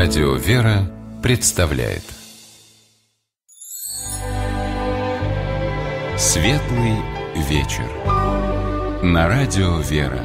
Радио «Вера» представляет Светлый вечер На Радио «Вера»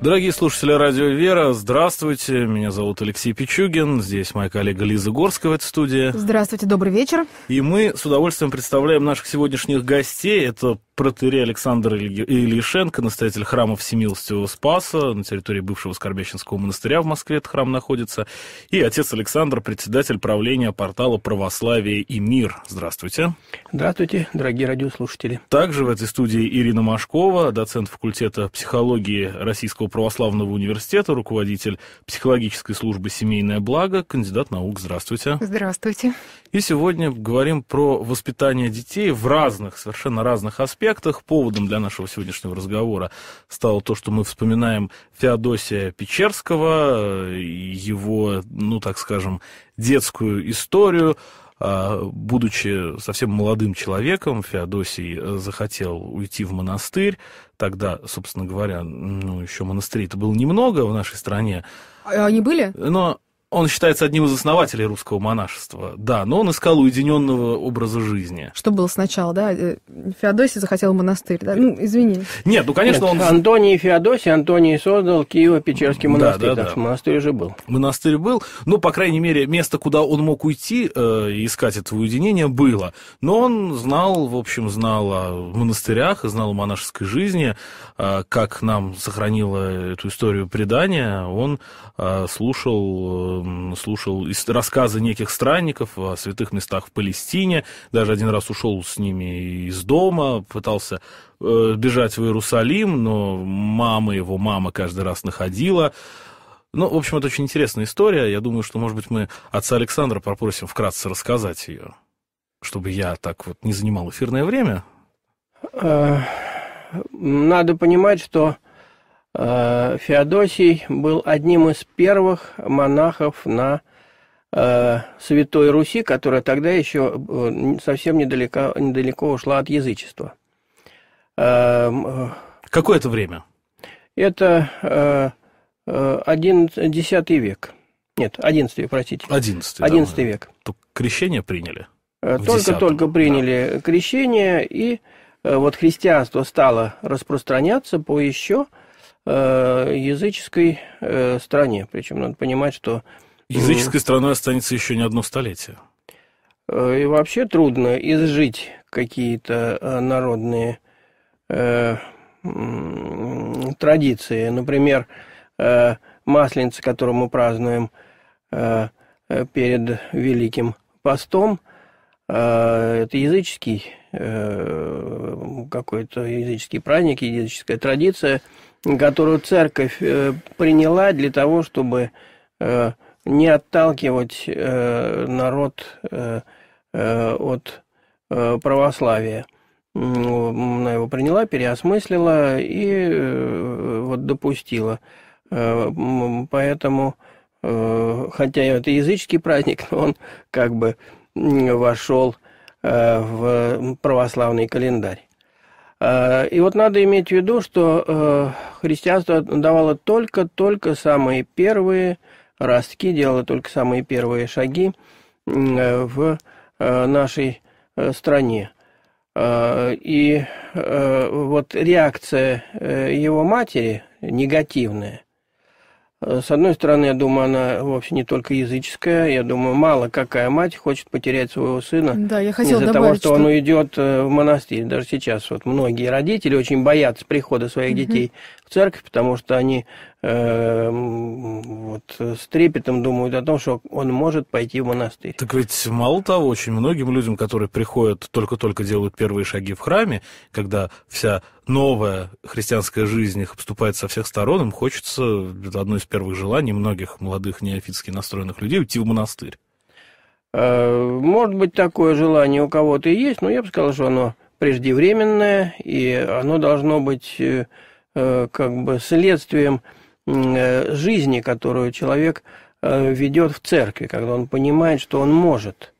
Дорогие слушатели Радио Вера, здравствуйте. Меня зовут Алексей Пичугин. Здесь моя коллега Лиза Горская в этой студии. Здравствуйте, добрый вечер. И мы с удовольствием представляем наших сегодняшних гостей. Это протерей Александр Ильишенко, настоятель храма Всемилостивого Спаса на территории бывшего Скорбящинского монастыря в Москве, этот храм находится, и отец Александр, председатель правления портала «Православие и мир». Здравствуйте. Здравствуйте, дорогие радиослушатели. Также в этой студии Ирина Машкова, доцент факультета психологии Российского православного университета, руководитель психологической службы «Семейное благо», кандидат наук. Здравствуйте. Здравствуйте. И сегодня говорим про воспитание детей в разных, совершенно разных аспектах, аспектах. Поводом для нашего сегодняшнего разговора стало то, что мы вспоминаем Феодосия Печерского, э, его, ну, так скажем, детскую историю а, будучи совсем молодым человеком, Феодосий э, захотел уйти в монастырь. Тогда, собственно говоря, ну, еще монастырей-то было немного в нашей стране. А, они были? Но он считается одним из основателей русского монашества, да, но он искал уединенного образа жизни. Что было сначала, да? Э, Феодосий захотел монастырь, да? Ну, извини. Нет, ну, конечно, Нет, он... Антоний и Феодосий, Антоний создал Киево-Печерский монастырь, да, да, так да. монастырь уже был. Монастырь был, ну, по крайней мере, место, куда он мог уйти э, искать этого уединения, было. Но он знал, в общем, знал о монастырях, знал о монашеской жизни, э, как нам сохранило эту историю предания, он э, слушал э, слушал рассказы неких странников о святых местах в Палестине, даже один раз ушел с ними из дома, пытался э, бежать в Иерусалим, но мама его, мама каждый раз находила. Ну, в общем, это очень интересная история. Я думаю, что, может быть, мы отца Александра попросим вкратце рассказать ее, чтобы я так вот не занимал эфирное время. Э, надо понимать, что Э, Феодосий был одним из первых монахов на э, Святой Руси, которая тогда еще э, совсем недалеко, недалеко ушла от язычества. Какое это время? Это один десятый век. Нет, одиннадцатый, простите. Одиннадцатый. Одиннадцатый да, век. Только крещение приняли? Только-только приняли да. крещение, и вот христианство стало распространяться по еще Э, языческой э, стране. Причем надо понимать, что... Языческой страной останется еще не одно столетие. Э, и вообще трудно изжить какие-то народные традиции. Например, масленица, которую мы празднуем перед Великим постом, это языческий какой-то языческий праздник, языческая традиция – которую церковь э, приняла для того, чтобы э, не отталкивать э, народ от православия. Она его приняла, переосмыслила и вот допустила. Поэтому, хотя это языческий праздник, но он как бы вошел в православный календарь. Э, и вот надо иметь в виду, что э, христианство давало только-только самые первые ростки, делало только самые первые шаги э, в нашей стране. И вот реакция его матери негативная Э, с одной стороны, я думаю, она вовсе не только языческая. Я думаю, мало какая мать хочет потерять своего сына да, я хотела из-за добавить, того, что, что он уйдет э, в монастырь. Даже сейчас вот многие родители очень боятся прихода своих угу. детей в церковь, потому что они э, вот, с трепетом думают о том, что он может пойти в монастырь. Так ведь мало того, очень многим людям, которые приходят, только-только делают первые шаги в храме, когда вся новая христианская жизнь их обступает со всех сторон, им хочется, это одно из первых желаний многих молодых неофитски настроенных людей, уйти в монастырь. Э, может быть, такое желание у кого-то и есть, но я бы сказал, что оно преждевременное, и оно должно быть э, Э, как бы следствием э, жизни, которую человек э, ведет в церкви, когда он понимает, что он может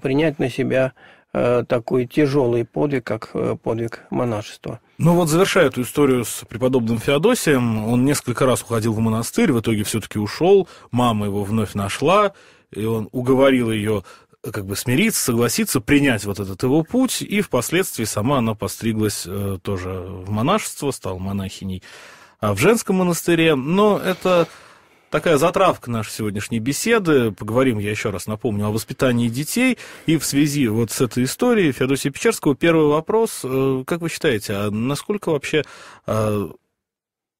принять на себя такой тяжелый подвиг, как подвиг монашества. Ну вот завершая эту историю с преподобным Феодосием, он несколько раз уходил в монастырь, в итоге все-таки ушел, мама его вновь нашла, и он уговорил ее как бы смириться, согласиться, принять вот этот его путь, и впоследствии сама она постриглась э, тоже в монашество, стала монахиней а в женском монастыре. Но это такая затравка нашей сегодняшней беседы. Поговорим, я еще раз напомню, о воспитании детей. И в связи вот с этой историей Феодосия Печерского первый вопрос. Э, как вы считаете, а насколько вообще э,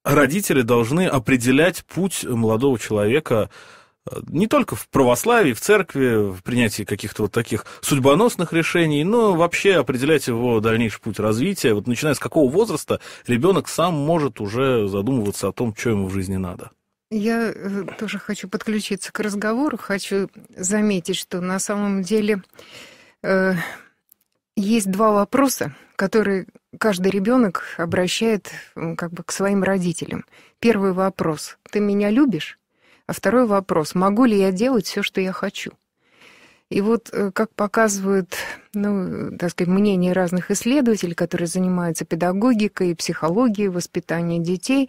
родители должны определять путь молодого человека не только в православии, в церкви, в принятии каких-то вот таких судьбоносных решений, но вообще определять его дальнейший путь развития. Вот начиная с какого возраста ребенок сам может уже задумываться о том, что ему в жизни надо. Я э, тоже хочу подключиться к разговору, хочу заметить, что на самом деле э, есть два вопроса, которые каждый ребенок обращает как бы к своим родителям. Первый вопрос: ты меня любишь? А второй вопрос, могу ли я делать все, что я хочу? И вот, э, как показывают, ну, так сказать, мнения разных исследователей, которые занимаются педагогикой, психологией, воспитанием детей,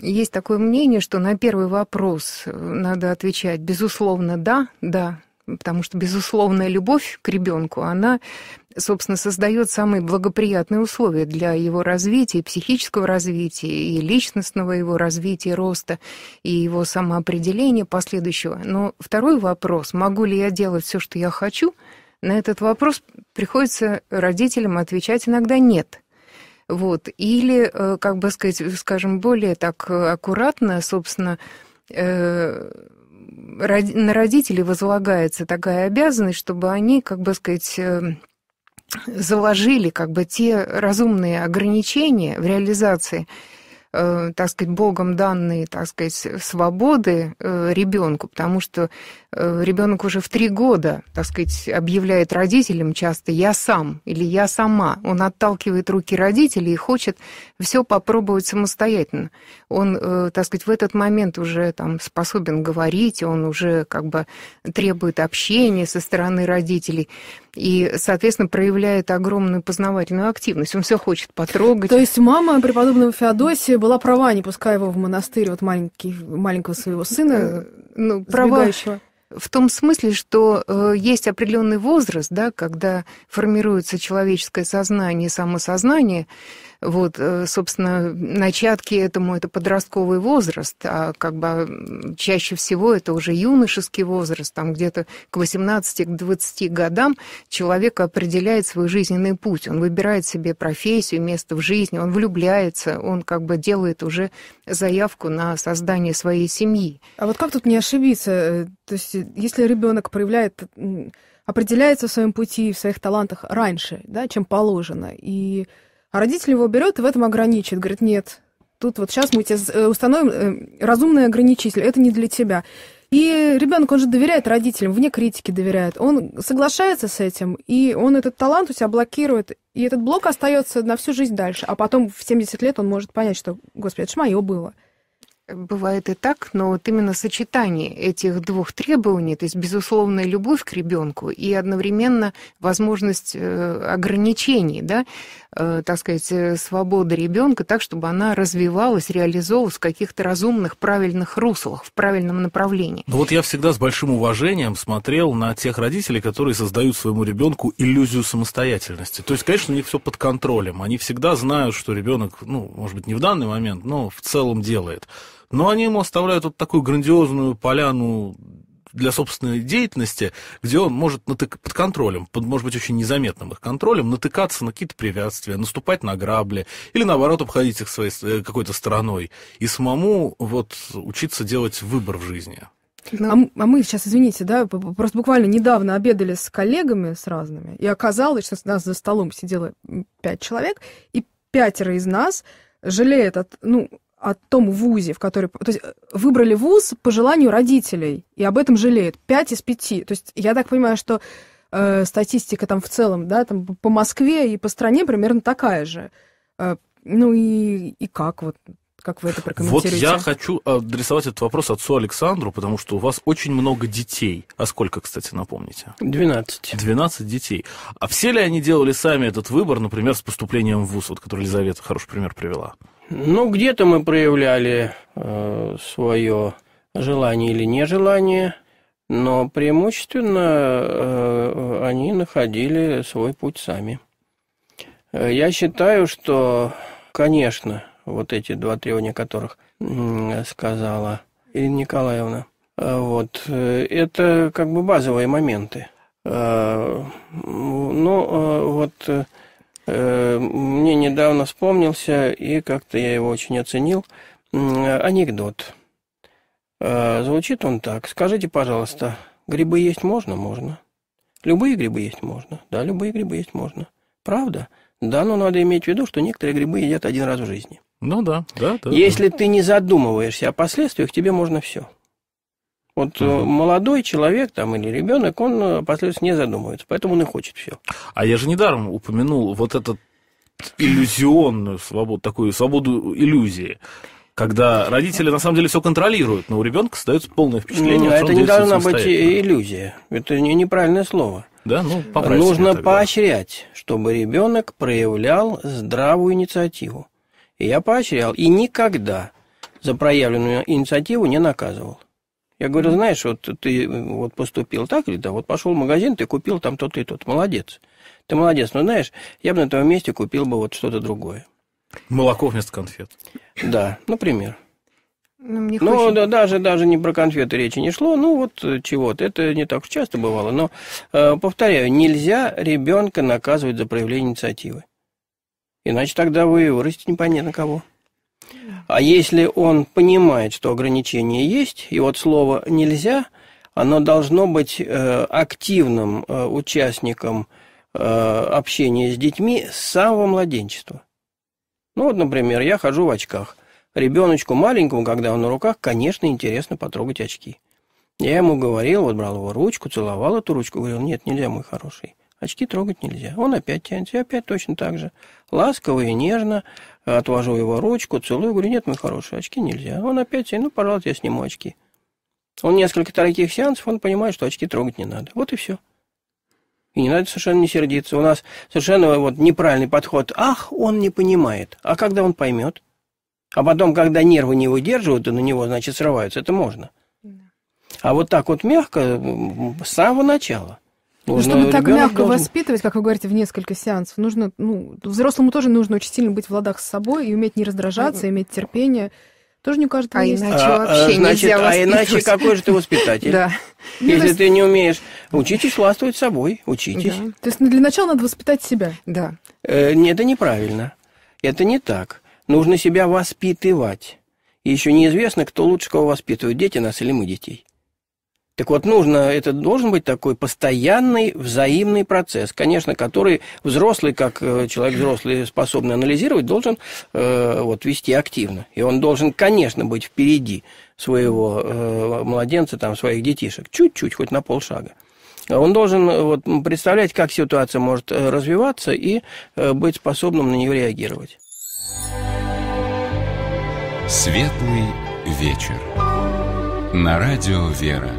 есть такое мнение, что на первый вопрос э, надо отвечать, безусловно, да, да, потому что безусловная любовь к ребенку, она, собственно, создает самые благоприятные условия для его развития, психического развития, и личностного его развития, роста, и его самоопределения последующего. Но второй вопрос, могу ли я делать все, что я хочу, на этот вопрос приходится родителям отвечать иногда «нет». Вот. Или, э, как бы сказать, скажем, более так э, аккуратно, собственно, э, на родителей возлагается такая обязанность, чтобы они, как бы сказать, э, заложили как бы те разумные ограничения в реализации Э, так сказать, Богом данные, так сказать, свободы э, ребенку, потому что э, ребенок уже в три года, так сказать, объявляет родителям часто «я сам» или «я сама». Он отталкивает руки родителей и хочет все попробовать самостоятельно. Он, так сказать, в этот момент уже там способен говорить, он уже как бы требует общения со стороны родителей и, соответственно, проявляет огромную познавательную активность. Он все хочет потрогать. То есть мама преподобного Феодосия была права, не пуская его в монастырь вот маленький, маленького своего сына, э, ну, права в том смысле, что э, есть определенный возраст, да, когда формируется человеческое сознание, самосознание, вот, э, собственно, начатки этому это подростковый возраст, а как бы а, чаще всего это уже юношеский возраст, там где-то к 18-20 годам человек определяет свой жизненный путь, он выбирает себе профессию, место в жизни, он влюбляется, он как бы делает уже заявку на создание своей семьи. А вот как тут не ошибиться? Э, то есть, э, если ребенок проявляет определяется в своем пути, в своих талантах раньше, да, чем положено, и а родитель его берет и в этом ограничит. Говорит, нет, тут вот сейчас мы тебе э, установим э, разумный ограничитель, это не для тебя. И ребенок, он же доверяет родителям, вне критики доверяет. Он соглашается с этим, и он этот талант у себя блокирует, и этот блок остается на всю жизнь дальше. А потом в 70 лет он может понять, что, господи, это же мое было. Бывает и так, но вот именно сочетание этих двух требований, то есть безусловная любовь к ребенку и одновременно возможность э, ограничений, да, э, так сказать, э, свободы ребенка, так, чтобы она развивалась, реализовывалась в каких-то разумных, правильных руслах, в правильном направлении. Но ну вот я всегда с большим уважением смотрел на тех родителей, которые создают своему ребенку иллюзию самостоятельности. То есть, конечно, у них все под контролем. Они всегда знают, что ребенок, ну, может быть, не в данный момент, но в целом делает. Но они ему оставляют вот такую грандиозную поляну для собственной деятельности, где он может натык... под контролем, под, может быть, очень незаметным их контролем, натыкаться на какие-то препятствия, наступать на грабли, или, наоборот, обходить их своей э, какой-то стороной, и самому вот учиться делать выбор в жизни. Но... А, а мы сейчас, извините, да, просто буквально недавно обедали с коллегами, с разными, и оказалось, что у нас за столом сидело пять человек, и пятеро из нас жалеют от, ну, о том вузе, в который... То есть э, выбрали вуз по желанию родителей, и об этом жалеют. Пять из пяти. То есть я так понимаю, что э, статистика там в целом, да, там по Москве и по стране примерно такая же. Э, ну и, и как вот? Как вы это прокомментируете? Вот я хочу адресовать этот вопрос отцу Александру, потому что у вас очень много детей. А сколько, кстати, напомните? Двенадцать. Двенадцать детей. А все ли они делали сами этот выбор, например, с поступлением в ВУЗ, вот который Лизавета хороший пример привела? Ну, где-то мы проявляли э, свое желание или нежелание, но преимущественно э, они находили свой путь сами. Э, я считаю, что, конечно, вот эти два требования, которых сказала Ирина Николаевна, э, вот, э, это как бы базовые моменты. Э, ну, вот... Э, мне недавно вспомнился, и как-то я его очень оценил, анекдот. Э, звучит он так. Скажите, пожалуйста, грибы есть можно? Можно. Любые грибы есть можно? Да, любые грибы есть можно. Правда? Да, но надо иметь в виду, что некоторые грибы едят один раз в жизни. Ну да, да, да. Если да. ты не задумываешься о последствиях, тебе можно все. Вот угу. молодой человек там, или ребенок, он э, последствия не задумывается, поэтому он и хочет все. А я же недаром упомянул вот этот иллюзионную свободу, такую свободу иллюзии. Когда родители на самом деле все контролируют, но у ребенка остается полное впечатление. Ну, это не должна быть иллюзия. Это неправильное слово. Да, ну, Нужно поощрять, чтобы ребенок проявлял здравую инициативу. И я поощрял. И никогда за проявленную инициативу не наказывал. Я говорю, знаешь, вот ты э, вот поступил так или да, вот пошел в магазин, ты купил там то и тот, Молодец. Ты молодец, но знаешь, я бы на твоем месте купил бы вот что-то другое. Молоко вместо конфет. Да, например. Ну, мне ну да, даже, даже не про конфеты речи не шло, ну вот э, чего-то. Это не так часто бывало. Но, э, повторяю, нельзя ребенка наказывать за проявление инициативы. Иначе тогда вы вырастете непонятно кого. А если он понимает, что ограничение есть, и вот слово «нельзя», оно должно быть э, активным э, участником э, общения с детьми с самого младенчества. Ну вот, например, я хожу в очках. Ребеночку маленькому, когда он на руках, конечно, интересно потрогать очки. Я ему говорил, вот брал его ручку, целовал эту ручку, говорил, нет, нельзя, мой хороший, очки трогать нельзя. Он опять тянется, и опять точно так же ласково и нежно отвожу его ручку, целую, говорю, нет, мой хороший, очки нельзя. Он опять, ну, пожалуйста, я сниму очки. Он несколько таких сеансов, он понимает, что очки трогать не надо. Вот и все. И не надо совершенно не сердиться. У нас совершенно вот неправильный подход. Ах, он не понимает. А когда он поймет? А потом, когда нервы не выдерживают и на него, значит, срываются, это можно. А вот так вот мягко с самого начала – ну, чтобы так мягко должен... воспитывать, как вы говорите, в несколько сеансов, нужно, ну, взрослому тоже нужно очень сильно быть в ладах с собой и уметь не раздражаться, mm иметь терпение. Тоже не кажется, а есть. иначе а, вообще значит, нельзя А иначе какой же ты воспитатель? Да. Если ну, ты не умеешь, учитесь властвовать собой, учитесь. То есть для начала надо воспитать себя. Да. Э, нет, это неправильно. Это не так. Нужно себя воспитывать. еще неизвестно, кто лучше кого воспитывает, дети нас или мы детей. Так вот, нужно, это должен быть такой постоянный взаимный процесс, конечно, который взрослый, как э, человек взрослый, способный анализировать, должен э, вот, вести активно. И он должен, конечно, быть впереди своего э, младенца, там, своих детишек, чуть-чуть, хоть на полшага. Он должен вот, представлять, как ситуация может э, развиваться и э, быть способным на нее реагировать. Светлый вечер. На радио «Вера».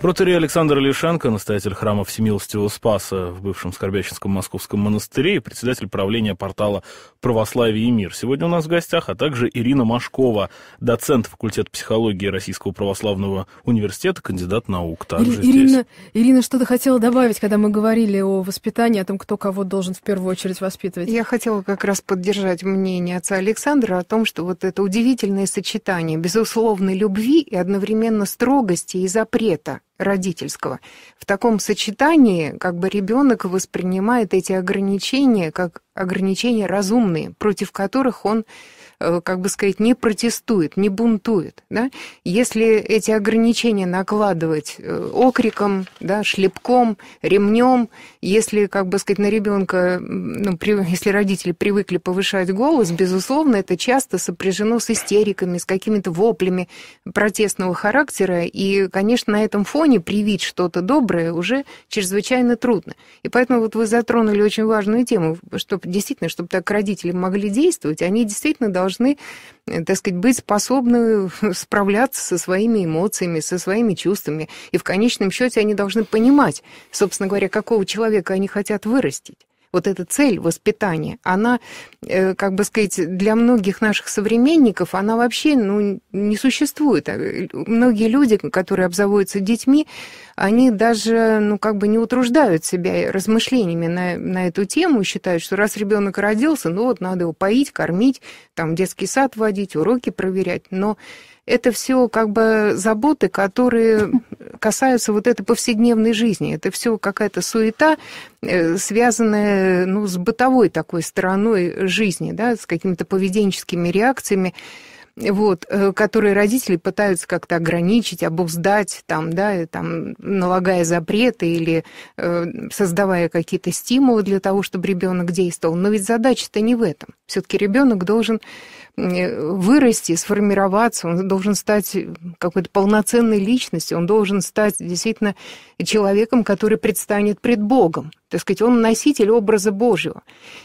Протерей Александр Лишенко, настоятель храма Всемилостивого Спаса в бывшем Скорбячинском московском монастыре и председатель правления портала «Православие и мир». Сегодня у нас в гостях, а также Ирина Машкова, доцент факультета психологии Российского православного университета, кандидат наук. Также Ирина, здесь. Ирина что-то хотела добавить, когда мы говорили о воспитании, о том, кто кого должен в первую очередь воспитывать. Я хотела как раз поддержать мнение отца Александра о том, что вот это удивительное сочетание безусловной любви и одновременно строгости и запрета родительского. В таком сочетании как бы ребенок воспринимает эти ограничения как ограничения разумные, против которых он Э, как бы сказать, не протестует, не бунтует. Да? Если эти ограничения накладывать э, окриком, да, шлепком, ремнем, если, как бы сказать, на ребенка, ну, при, если родители привыкли повышать голос, безусловно, это часто сопряжено с истериками, с какими-то воплями протестного характера, и, конечно, на этом фоне привить что-то доброе уже чрезвычайно трудно. И поэтому вот вы затронули очень важную тему, чтобы действительно, чтобы так родители могли действовать, они действительно должны должны, э, так сказать, быть способны э, справляться со своими эмоциями, со своими чувствами. И в конечном счете они должны понимать, собственно говоря, какого человека они хотят вырастить вот эта цель воспитания, она, э, как бы сказать, для многих наших современников, она вообще ну, не существует. А, э, многие люди, которые обзаводятся детьми, они даже ну, как бы не утруждают себя размышлениями на, на эту тему, считают, что раз ребенок родился, ну вот надо его поить, кормить, там детский сад водить, уроки проверять. Но это все как бы заботы, которые касаются вот этой повседневной жизни. Это все какая-то суета, э, связанная ну, с бытовой такой стороной жизни, да, с какими-то поведенческими реакциями вот, э, которые родители пытаются как-то ограничить, обуздать, там, да, там, налагая запреты или э, создавая какие-то стимулы для того, чтобы ребенок действовал. Но ведь задача-то не в этом. Все-таки ребенок должен э, вырасти, сформироваться, он должен стать какой-то полноценной личностью, он должен стать действительно человеком, который предстанет пред Богом. Так сказать, он носитель образа Божьего.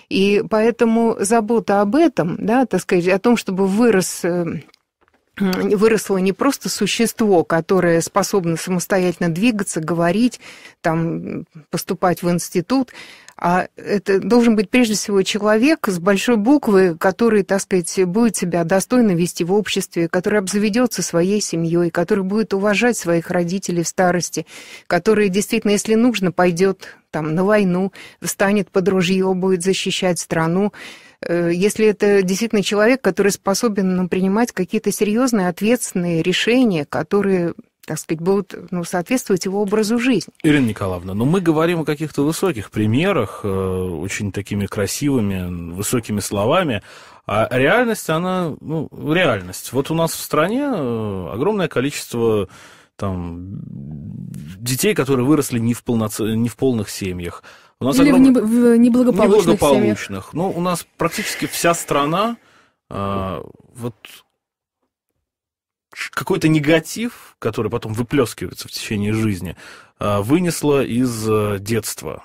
И поэтому забота об этом, да, так сказать, о том, чтобы вырос э, выросло не просто существо, которое способно самостоятельно двигаться, говорить, там, поступать в институт, а это должен быть прежде всего человек с большой буквы, который, так сказать, будет себя достойно вести в обществе, который обзаведется своей семьей, который будет уважать своих родителей в старости, который действительно, если нужно, пойдет там, на войну, встанет под ружье, будет защищать страну. Э, если это действительно человек, который способен ну, принимать какие-то серьезные, ответственные решения, которые так сказать, будут ну, соответствовать его образу жизни. Ирина Николаевна, ну мы говорим о каких-то высоких примерах, э, очень такими красивыми, высокими словами, а реальность, она, ну, реальность. Вот у нас в стране э, огромное количество там, детей, которые выросли не в, полноц... не в полных семьях. У нас Или огромное... в, не... в неблагополучных, неблагополучных. Семьях. Ну, у нас практически вся страна э, вот какой-то негатив, который потом выплескивается в течение жизни, а, вынесла из э, детства.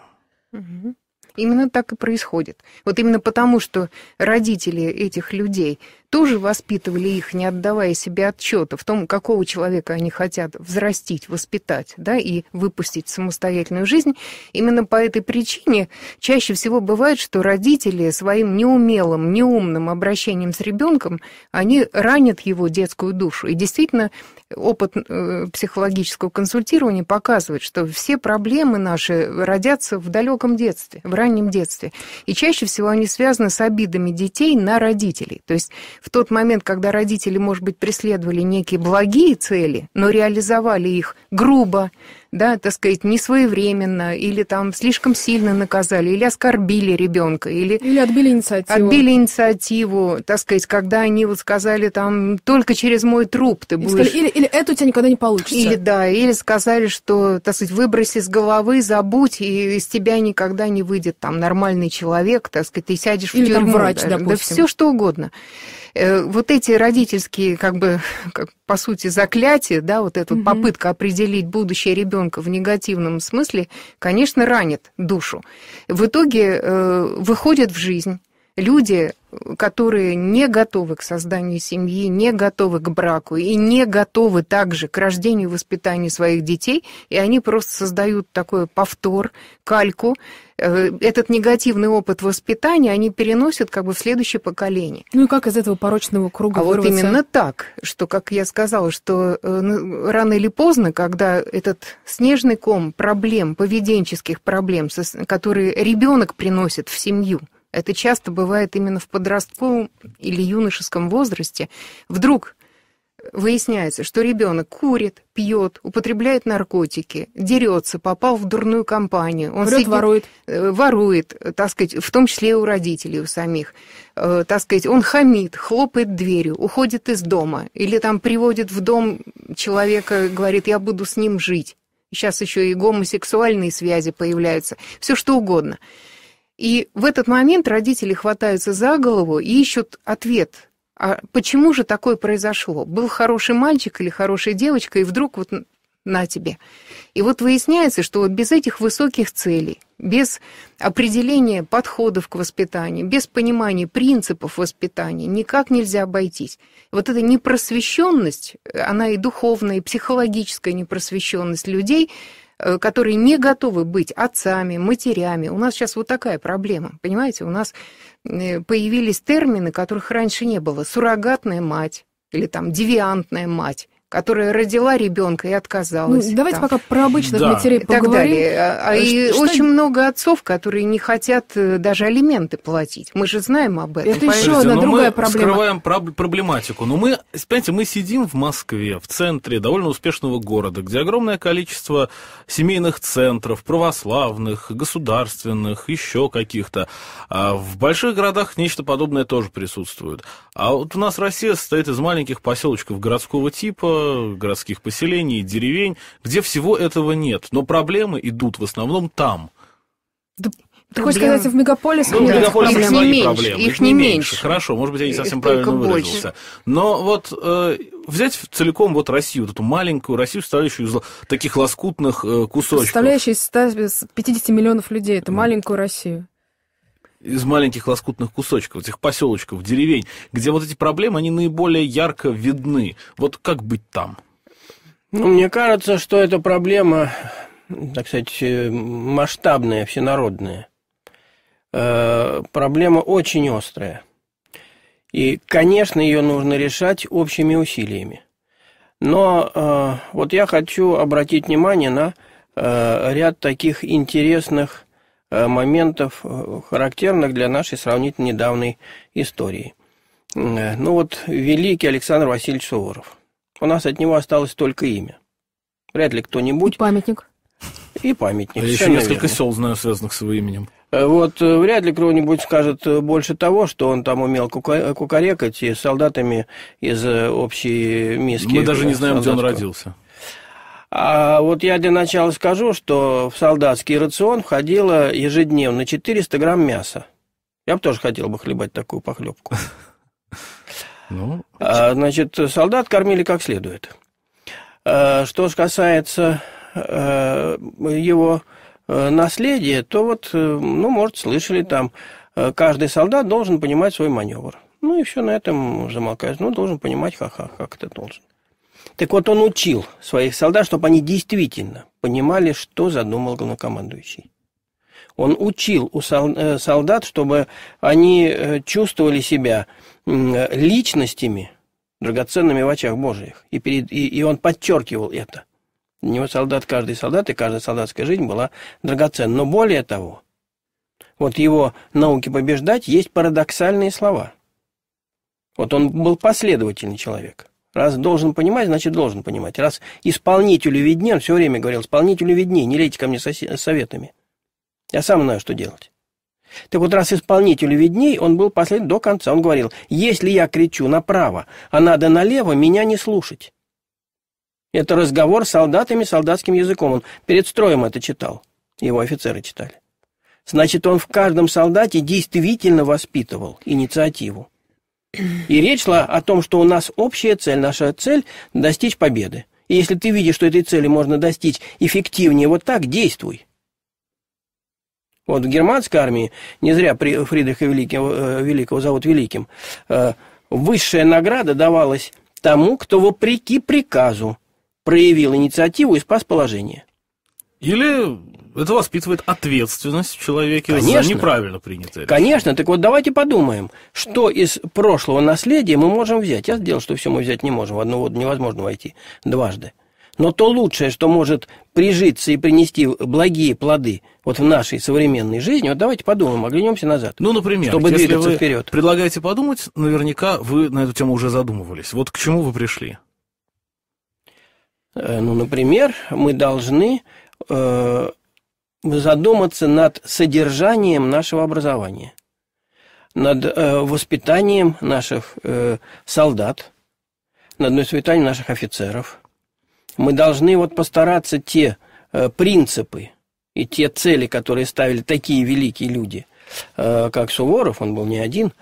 Именно так и происходит. Вот именно потому, что родители этих людей тоже воспитывали их, не отдавая себе отчета в том, какого человека они хотят взрастить, воспитать, да, и выпустить в самостоятельную жизнь. Именно по этой причине чаще всего бывает, что родители своим неумелым, неумным обращением с ребенком, они ранят его детскую душу. И действительно, опыт э, психологического консультирования показывает, что все проблемы наши родятся в далеком детстве, в раннем детстве. И чаще всего они связаны с обидами детей на родителей. То есть в тот момент, когда родители, может быть, преследовали некие благие цели, но реализовали их грубо, да, так сказать, не своевременно или там слишком сильно наказали, или оскорбили ребенка, или... Или отбили инициативу. Отбили инициативу, так сказать, когда они вот сказали там, только через мой труп ты будешь... Или, сказали, или, или это у тебя никогда не получится. Или, да, или сказали, что, так сказать, выбрось из головы, забудь, и из тебя никогда не выйдет там нормальный человек, так сказать, ты сядешь или в тюрьму. Или врач, даже, Да все что угодно. Э, вот эти родительские, как бы, как, по сути, заклятия, да, вот эта угу. попытка определить будущее ребенка, ребенка в негативном смысле, конечно, ранит душу. В итоге э, выходит в жизнь люди, которые не готовы к созданию семьи, не готовы к браку и не готовы также к рождению и воспитанию своих детей, и они просто создают такой повтор, кальку. Э, этот негативный опыт воспитания они переносят как бы в следующее поколение. Ну и как из этого порочного круга а вырваться? вот именно так, что, как я сказала, что э, ну, рано или поздно, когда этот снежный ком проблем, поведенческих проблем, которые ребенок приносит в семью – это часто бывает именно в подростковом или юношеском возрасте. Вдруг выясняется, что ребенок курит, пьет, употребляет наркотики, дерется, попал в дурную компанию. Он сидит, ворует. Э, ворует, так сказать, в том числе и у родителей, у самих. Э, так сказать, он хамит, хлопает дверью, уходит из дома. Или там приводит в дом человека, говорит, я буду с ним жить. Сейчас еще и гомосексуальные связи появляются. Все что угодно. И в этот момент родители хватаются за голову и ищут ответ. А почему же такое произошло? Был хороший мальчик или хорошая девочка, и вдруг вот на тебе. И вот выясняется, что вот без этих высоких целей, без определения подходов к воспитанию, без понимания принципов воспитания никак нельзя обойтись. Вот эта непросвещенность, э, она и духовная, и психологическая непросвещенность людей – Э, которые не готовы быть отцами, матерями. У нас сейчас вот такая проблема, понимаете? У нас э, появились термины, которых раньше не было. Суррогатная мать или там девиантная мать которая родила ребенка и отказалась. Ну, давайте там. пока про обычных да. матерей поговорим. Так далее. А, а, и что... очень много отцов, которые не хотят э, даже алименты платить. Мы же знаем об этом. Это еще Слушайте, одна ну, другая мы проблема. Скрываем проблематику. Но ну, мы, понимаете, мы сидим в Москве, в центре довольно успешного города, где огромное количество семейных центров, православных, государственных, еще каких-то. А в больших городах нечто подобное тоже присутствует. А вот у нас Россия состоит из маленьких поселочков городского типа, городских поселений, деревень, где всего этого нет. Но проблемы идут в основном там. Да ты проблемы. хочешь сказать, в мегаполисах ну, нет мегаполисах проблем. Их не меньше, Их, их не меньше. Хорошо, может быть, я не совсем их правильно выразился. Больше. Но вот э, взять целиком вот Россию, вот эту маленькую Россию, составляющую из таких лоскутных э, кусочков. Составляющую из 50 миллионов людей, это маленькую Россию из маленьких лоскутных кусочков, этих поселочков, деревень, где вот эти проблемы, они наиболее ярко видны. Вот как быть там? Ну, мне кажется, что эта проблема, так сказать, э, масштабная, всенародная. Э -э проблема очень острая. И, конечно, ее нужно решать общими усилиями. Но э, вот я хочу обратить внимание на э, ряд таких интересных Э, моментов, э, характерных для нашей сравнительно недавней истории. Э, ну вот, великий Александр Васильевич Суворов. У нас от него осталось только имя. Вряд ли кто-нибудь... И памятник. И памятник. А еще несколько сел знаю, связанных с его именем. Вот вряд ли кто-нибудь скажет больше того, что он там умел кукарекать и солдатами из общей миски. Мы даже не знаем, где он родился. А вот я для начала скажу, что в солдатский рацион входило ежедневно 400 грамм мяса. Я бы тоже хотел бы хлебать такую похлебку. Ну, а, значит, солдат кормили как следует. А, что же касается а, его э, наследия, то вот, э, ну, может, слышали там, каждый солдат должен понимать свой маневр. Ну и все на этом замолкаешь. Ну, должен понимать, ха-ха, как это должен. Так вот он учил своих солдат, чтобы они действительно понимали, что задумал главнокомандующий. Он учил у э, солдат, чтобы они э, чувствовали себя личностями, драгоценными в очах Божьих. И, перед, и, и он подчеркивал это. У него солдат, каждый солдат и каждая солдатская жизнь была драгоценна. Но более того, вот его науки побеждать есть парадоксальные слова. Вот он был последовательный человек. Раз должен понимать, значит должен понимать. Раз исполнителю виднее, он все время говорил, исполнителю виднее, не лейте ко мне советами. Я сам знаю, что делать. Так вот, раз исполнителю видней, он был последний до конца. Он говорил, если я кричу направо, а надо налево, меня не слушать. Это разговор с солдатами солдатским языком. Он перед строем это читал. Его офицеры читали. Значит, он в каждом солдате действительно воспитывал инициативу. И речь шла о том, что у нас общая цель, наша цель – достичь победы. И если ты видишь, что этой цели можно достичь эффективнее вот так, действуй. Вот в германской армии, не зря Фридриха Великого, э, Великого зовут Великим, э, высшая награда давалась тому, кто вопреки приказу проявил инициативу и спас положение. Или это воспитывает ответственность в человеке Конечно. за неправильно принятое Конечно, так вот давайте подумаем, что из прошлого наследия мы можем взять. Я сделал, что все мы взять не можем, в одну воду невозможно войти дважды. Но то лучшее, что может прижиться и принести благие плоды вот в нашей современной жизни, вот давайте подумаем, оглянемся назад. Ну, например, чтобы если двигаться вы вперед. предлагаете подумать, наверняка вы на эту тему уже задумывались. Вот к чему вы пришли? Э, ну, например, мы должны э, задуматься над содержанием нашего образования, над э, воспитанием наших э, солдат, над воспитанием наших офицеров. Мы должны вот постараться те э, принципы и те цели, которые ставили такие великие люди, как Суворов, он был не один,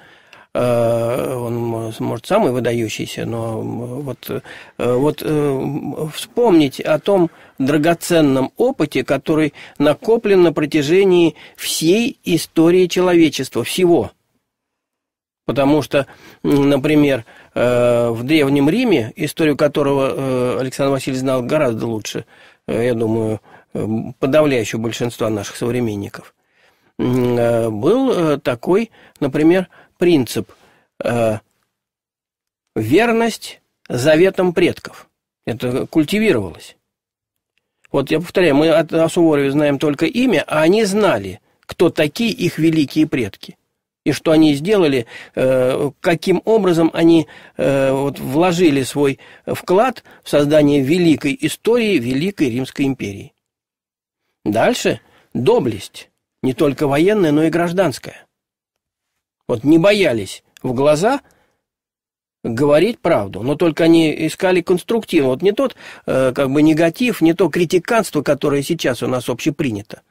Э, он, может, самый выдающийся, но вот, э, вот э, вспомнить о том драгоценном опыте, который накоплен на протяжении всей истории человечества, всего. Потому что, например, в Древнем Риме, историю которого Александр Васильевич знал гораздо лучше, я думаю, подавляющего большинства наших современников, был такой, например, принцип э, верность заветам предков. Это культивировалось. Вот я повторяю, мы от, о Суворове знаем только имя, а они знали, кто такие их великие предки. И что они сделали, э, каким образом они э, вложили свой вклад в создание великой истории Великой Римской империи. Дальше доблесть, не только военная, но и гражданская. Вот не боялись в глаза говорить правду, но только они искали конструктив. Вот не тот э, как бы негатив, не то критиканство, которое сейчас у нас общепринято.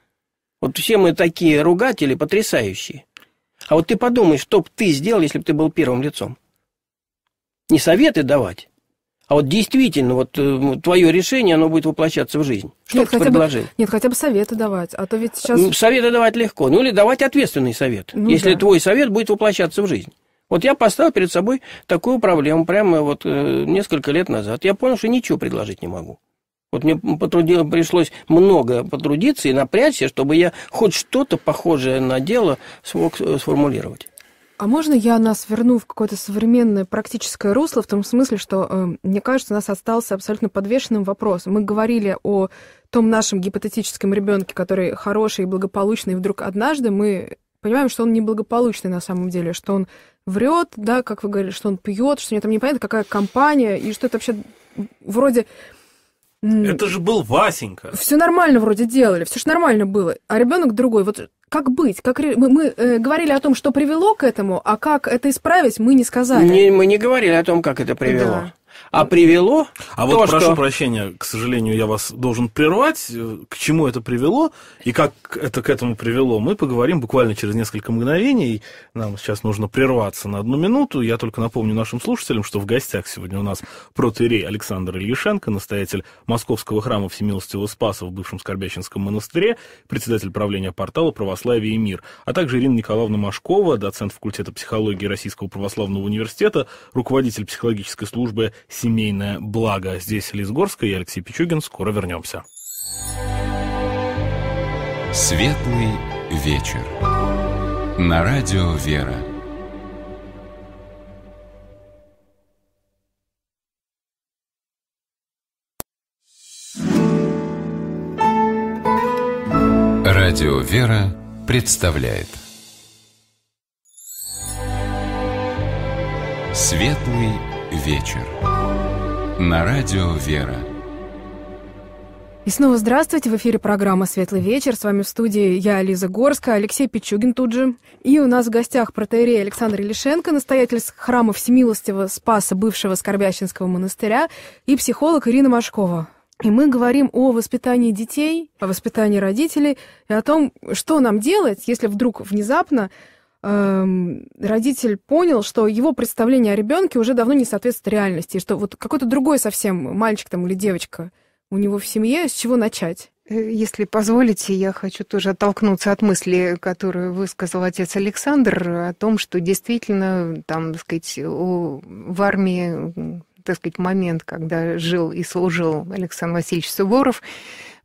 Вот все мы такие ругатели потрясающие. А вот ты подумай, что бы ты сделал, если бы ты был первым лицом? Не советы давать, а вот действительно, вот э, твое решение, оно будет воплощаться в жизнь. Что нет, ты предложил? нет, хотя бы советы давать, а то ведь сейчас... Советы давать легко, ну или давать ответственный совет, ну, если да. твой совет будет воплощаться в жизнь. Вот я поставил перед собой такую проблему прямо вот э, несколько лет назад. Я понял, что ничего предложить не могу. Вот мне потрудило, пришлось много потрудиться и напрячься, чтобы я хоть что-то похожее на дело смог э, сформулировать. А можно я нас верну в какое-то современное практическое русло, в том смысле, что, э, мне кажется, у нас остался абсолютно подвешенным вопрос. Мы говорили о том нашем гипотетическом ребенке, который хороший и благополучный, и вдруг однажды мы понимаем, что он неблагополучный на самом деле, что он врет, да, как вы говорили, что он пьет, что у него там непонятно какая компания, и что это вообще вроде... Это же был Васенька. Все нормально вроде делали, все же нормально было. А ребенок другой. Вот как быть? Как мы, мы э, говорили о том, что привело к этому, а как это исправить, мы не сказали. Не, мы не говорили о том, как это привело. Да. А привело... А то, вот прошу что... прощения, к сожалению, я вас должен прервать. Э, к чему это привело и как это к этому привело, мы поговорим буквально через несколько мгновений. Нам сейчас нужно прерваться на одну минуту. Я только напомню нашим слушателям, что в гостях сегодня у нас протеерей Александр Ильишенко, настоятель Московского храма Всемилостивого Спаса в бывшем Скорбящинском монастыре, председатель правления портала «Православие и мир», а также Ирина Николаевна Машкова, доцент факультета психологии Российского православного университета, руководитель психологической службы семейное благо. Здесь Лизгорская и Алексей Пичугин. Скоро вернемся. Светлый вечер. На радио «Вера». Радио «Вера» представляет Светлый вечер на радио «Вера». И снова здравствуйте. В эфире программа «Светлый вечер». С вами в студии я, Лиза Горская, Алексей Пичугин тут же. И у нас в гостях протеерей Александр Елишенко настоятель храма Всемилостивого Спаса бывшего Скорбящинского монастыря, и психолог Ирина Машкова. И мы говорим о воспитании детей, о воспитании родителей и о том, что нам делать, если вдруг внезапно Эм, родитель понял, что его представление о ребенке уже давно не соответствует реальности, что вот какой-то другой совсем мальчик там или девочка у него в семье, с чего начать? Э, если позволите, я хочу тоже оттолкнуться от мысли, которую высказал отец Александр, о том, что действительно, там, так сказать, у, в армии, так сказать, момент, когда жил и служил Александр Васильевич Суворов,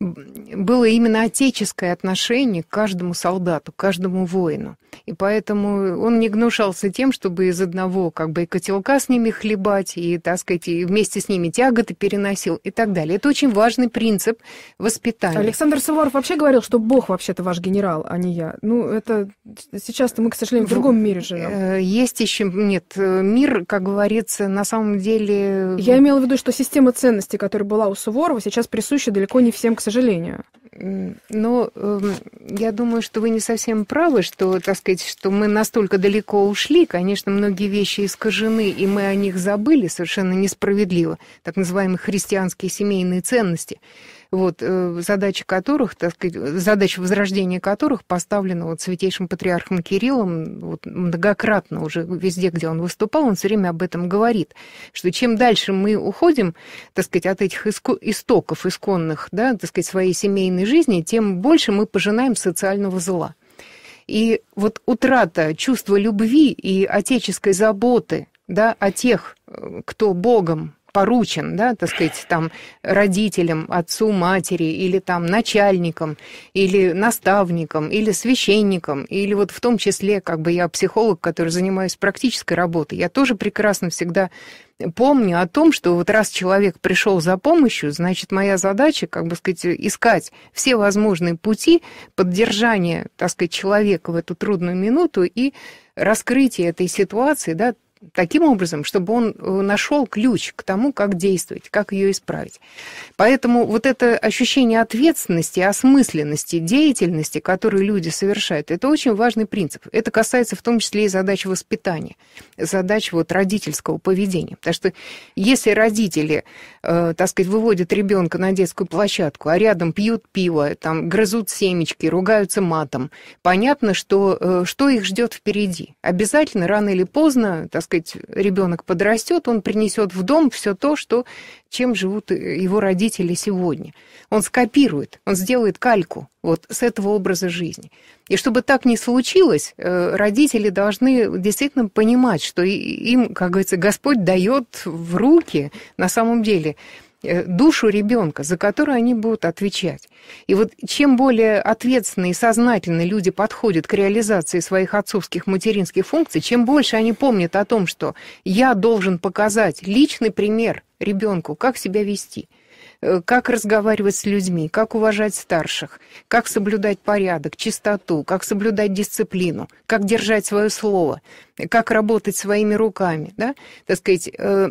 было именно отеческое отношение к каждому солдату, к каждому воину. И поэтому он не гнушался тем, чтобы из одного как бы и котелка с ними хлебать, и, так сказать, и вместе с ними тяготы переносил и так далее. Это очень важный принцип воспитания. Александр Суворов вообще говорил, что Бог вообще-то ваш генерал, а не я. Ну, это сейчас-то мы, к сожалению, в другом мире живем. Э, есть еще, нет, э, мир, как говорится, на самом деле... Я имела в виду, что система ценностей, которая была у Суворова, сейчас присуща далеко не всем, к сожалению, сожалению. Ну, эм, я думаю, что вы не совсем правы, что, так сказать, что мы настолько далеко ушли. Конечно, многие вещи искажены, и мы о них забыли совершенно несправедливо. Так называемые христианские семейные ценности – вот, э, задача которых, так сказать, задача возрождения которых поставлена вот святейшим патриархом Кириллом вот, многократно уже везде, где он выступал, он все время об этом говорит, что чем дальше мы уходим, так сказать, от этих истоков исконных, да, так сказать, своей семейной жизни, тем больше мы пожинаем социального зла. И вот утрата чувства любви и отеческой заботы да, о тех, э, кто Богом поручен, да, так сказать, там родителям, отцу, матери, или там начальникам, или наставникам, или священникам, или вот в том числе, как бы я психолог, который занимаюсь практической работой, я тоже прекрасно всегда помню о том, что вот раз человек пришел за помощью, значит, моя задача, как бы сказать, искать все возможные пути поддержания, так сказать, человека в эту трудную минуту и раскрытие этой ситуации, да, таким образом, чтобы он э, нашел ключ к тому, как действовать, как ее исправить. Поэтому вот это ощущение ответственности, осмысленности, деятельности, которую люди совершают, это очень важный принцип. Это касается в том числе и задач воспитания, задач вот родительского поведения. Потому что если родители, э, так сказать, выводят ребенка на детскую площадку, а рядом пьют пиво, там грызут семечки, ругаются матом, понятно, что э, что их ждет впереди. Обязательно рано или поздно, так сказать, сказать, ребенок подрастет, он принесет в дом все то, что, чем живут э, его родители сегодня. Он скопирует, он сделает кальку вот с этого образа жизни. И чтобы так не случилось, э, родители должны действительно понимать, что им, как говорится, Господь дает в руки на самом деле Э, душу ребенка, за которую они будут отвечать. И вот чем более ответственные и сознательные люди подходят к реализации своих отцовских материнских функций, чем больше они помнят о том, что я должен показать личный пример ребенку, как себя вести э, – как разговаривать с людьми, как уважать старших, как соблюдать порядок, чистоту, как соблюдать дисциплину, как держать свое слово, как работать своими руками, да, так сказать, э,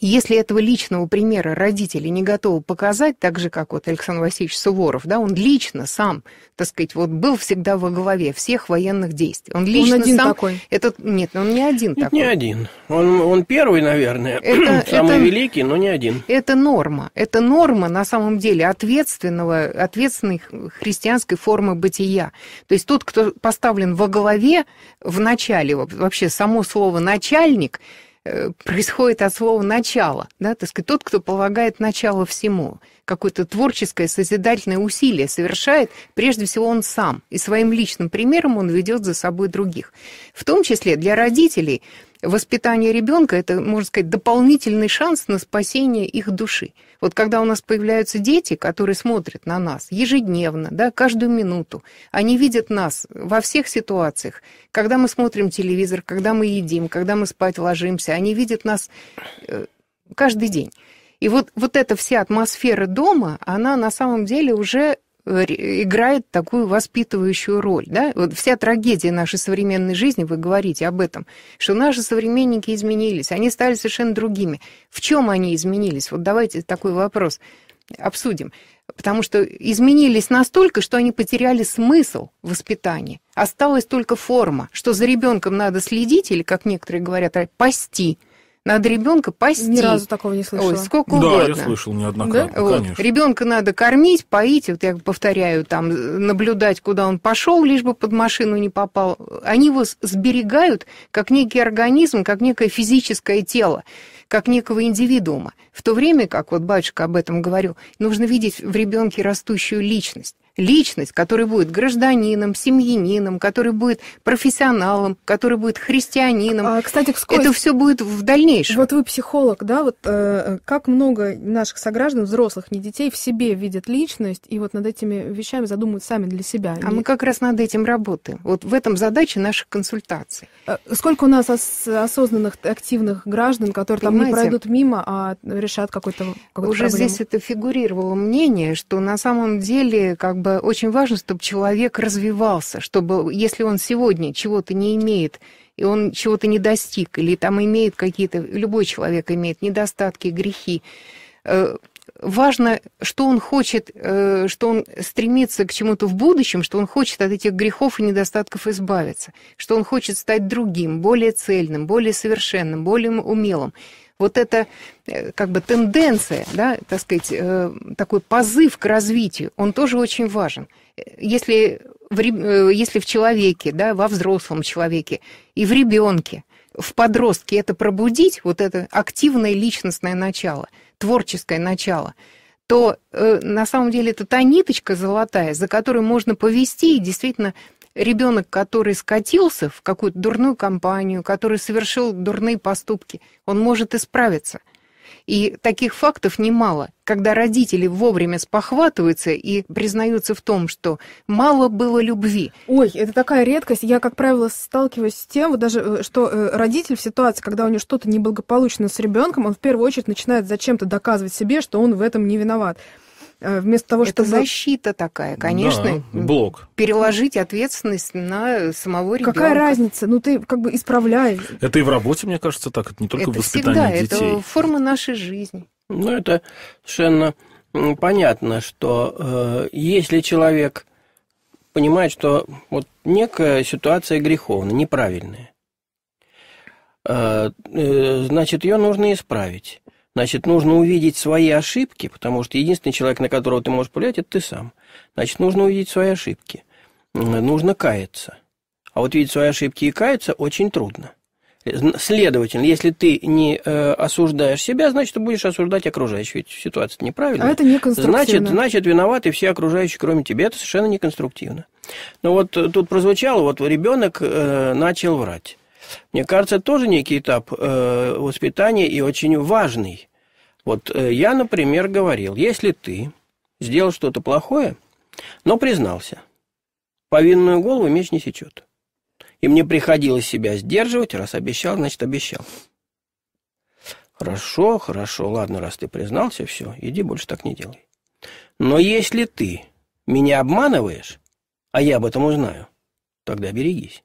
если этого личного примера родители не готовы показать, так же, как вот Александр Васильевич Суворов, да, он лично сам, так сказать, вот был всегда во главе всех военных действий. Он лично он один сам... такой. Этот Нет, он не один Нет, такой. Не один. Он, он первый, наверное, это, самый это, великий, но не один. Это норма. Это норма, на самом деле, ответственного, ответственной христианской формы бытия. То есть тот, кто поставлен во главе в начале, вообще само слово «начальник», Э, происходит от слова «начало». Да, так сказать, тот, кто полагает начало всему, какое-то творческое, созидательное усилие совершает, прежде всего он сам. И своим личным примером он ведет за собой других. В том числе для родителей воспитание ребенка – это, можно сказать, дополнительный шанс на спасение их души. Вот когда у нас появляются дети, которые смотрят на нас ежедневно, да, каждую минуту, они видят нас во всех ситуациях. Когда мы смотрим телевизор, когда мы едим, когда мы спать ложимся, они видят нас э, каждый день. И вот, вот эта вся атмосфера дома, она на самом деле уже играет такую воспитывающую роль. Да? Вот вся трагедия нашей современной жизни, вы говорите об этом, что наши современники изменились, они стали совершенно другими. В чем они изменились? Вот давайте такой вопрос обсудим. Потому что изменились настолько, что они потеряли смысл воспитания. Осталась только форма, что за ребенком надо следить или, как некоторые говорят, пасти. Надо ребенка пасти. Ни разу такого не слышала. Ой, сколько да, угодно. Да, я слышал неоднократно, да? вот. конечно. Ребенка надо кормить, поить, вот я повторяю, там, наблюдать, куда он пошел, лишь бы под машину не попал. Они его сберегают как некий организм, как некое физическое тело как некого индивидуума, в то время как, вот батюшка об этом говорил, нужно видеть в ребенке растущую личность личность, который будет гражданином, семьянином, который будет профессионалом, который будет христианином. А, кстати, вскользь... Это все будет в дальнейшем. Вот вы психолог, да, вот э, как много наших сограждан, взрослых, не детей, в себе видят личность и вот над этими вещами задумываются сами для себя. А и... мы как раз над этим работаем. Вот в этом задача наших консультаций. Э, сколько у нас ос- осознанных, активных граждан, которые Понимаете, там не пройдут мимо, а решат какой-то Уже проблему? здесь это фигурировало мнение, что на самом деле как бы бы очень важно, чтобы человек развивался, чтобы если он сегодня чего-то не имеет, и он чего-то не достиг, или там имеет какие-то, любой человек имеет недостатки, грехи, э, важно, что он хочет, э, что он стремится к чему-то в будущем, что он хочет от этих грехов и недостатков избавиться, что он хочет стать другим, более цельным, более совершенным, более умелым вот эта э, как бы тенденция, да, так сказать, э, такой позыв к развитию, он тоже очень важен. Если в, э, если в человеке, да, во взрослом человеке и в ребенке, в подростке это пробудить, вот это активное личностное начало, творческое начало, то э, на самом деле это та ниточка золотая, за которой можно повести и действительно ребенок, который скатился в какую-то дурную компанию, который совершил дурные поступки, он может исправиться. И таких фактов немало. Когда родители вовремя спохватываются и признаются в том, что мало было любви. Ой, это такая редкость. Я, как правило, сталкиваюсь с тем, вот даже э, что э, родитель в ситуации, когда у него что-то неблагополучно с ребенком, он в первую очередь начинает зачем-то доказывать себе, что он в этом не виноват. Э, вместо того, Это чтобы... защита такая, конечно. Да, блок. Переложить ответственность на самого ребенка. Какая разница? Ну, ты как бы исправляешь. Это и в работе, мне кажется, так. Это не только это в воспитании всегда. детей. Это форма нашей жизни. Ну, это совершенно понятно, что э, если человек понимает, что вот некая ситуация греховная, неправильная, э, э значит, ее нужно исправить. Значит, нужно увидеть свои ошибки, потому что единственный человек, на которого ты можешь повлиять, это ты сам. Значит, нужно увидеть свои ошибки. Нужно каяться. А вот видеть свои ошибки и каяться очень трудно. Следовательно, если ты не э, осуждаешь себя, значит, ты будешь осуждать окружающих. Ведь ситуация неправильная. А это не Значит, значит, виноваты все окружающие, кроме тебя. Это совершенно неконструктивно. Но ну вот тут прозвучало, вот ребенок э, начал врать. Мне кажется, тоже некий этап э, воспитания и очень важный. Вот э, я, например, говорил, если ты сделал что-то плохое, но признался, повинную голову меч не сечет. И мне приходилось себя сдерживать, раз обещал, значит, обещал. Хорошо, хорошо, ладно, раз ты признался, все, иди больше так не делай. Но если ты меня обманываешь, а я об этом узнаю, тогда берегись.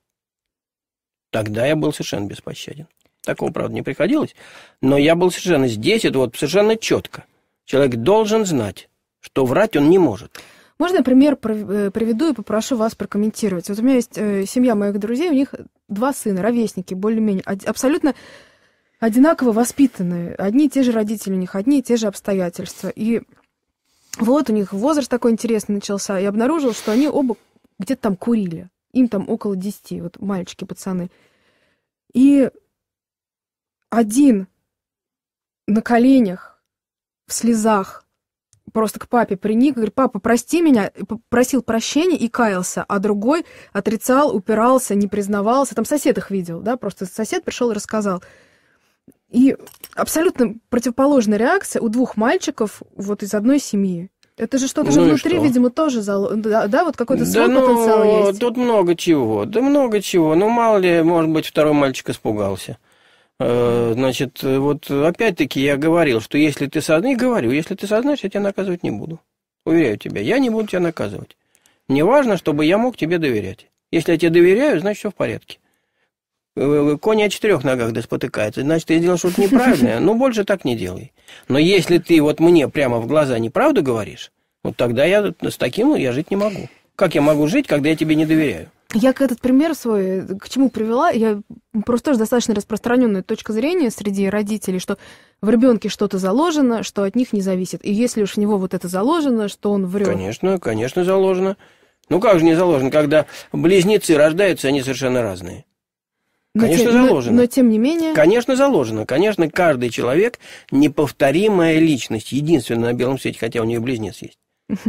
Тогда я был совершенно беспощаден. Такого, правда, не приходилось. Но я был совершенно здесь, это вот совершенно четко. Человек должен знать, что врать он не может. Можно я пример э, приведу и попрошу вас прокомментировать? Вот у меня есть э, семья моих друзей, у них два сына, ровесники, более-менее, абсолютно одинаково воспитанные. Одни и те же родители у них, одни и те же обстоятельства. И вот у них возраст такой интересный начался. Я обнаружил, что они оба где-то там курили. Им там около 10, вот мальчики, пацаны. И один на коленях, в слезах, просто к папе приник, говорит, папа, прости меня, просил прощения и каялся, а другой отрицал, упирался, не признавался, там сосед их видел, да, просто сосед пришел и рассказал. И абсолютно противоположная реакция у двух мальчиков вот из одной семьи. Это же что-то ну же внутри, что? видимо, тоже зал... да, да, вот какой-то свой да, потенциал ну, есть. Тут много чего, да много чего. Ну, мало ли, может быть, второй мальчик испугался. Э, значит, вот опять-таки я говорил, что если ты сознаешь, говорю, если ты сознаешь, я тебя наказывать не буду. Уверяю тебя, я не буду тебя наказывать. Мне важно, чтобы я мог тебе доверять. Если я тебе доверяю, значит, все в порядке. Э, э, кони о четырех ногах да спотыкаются, значит, ты сделал что-то неправильное, но больше так не делай. Но если ты вот мне прямо в глаза неправду говоришь, вот тогда я с таким ну, я жить не могу. Как я могу жить, когда я тебе не доверяю? Я к этот пример свой э, к чему привела? Я просто тоже достаточно распространенная точка зрения среди родителей, что в ребенке что-то заложено, что от них не зависит. И если уж в него вот это заложено, что он врет. Конечно, конечно, заложено. Ну как же не заложено, когда близнецы рождаются, они совершенно разные конечно, тем, заложено. Но, но тем не менее... Конечно, заложено. Конечно, каждый человек неповторимая личность, единственная на белом свете, хотя у нее близнец есть.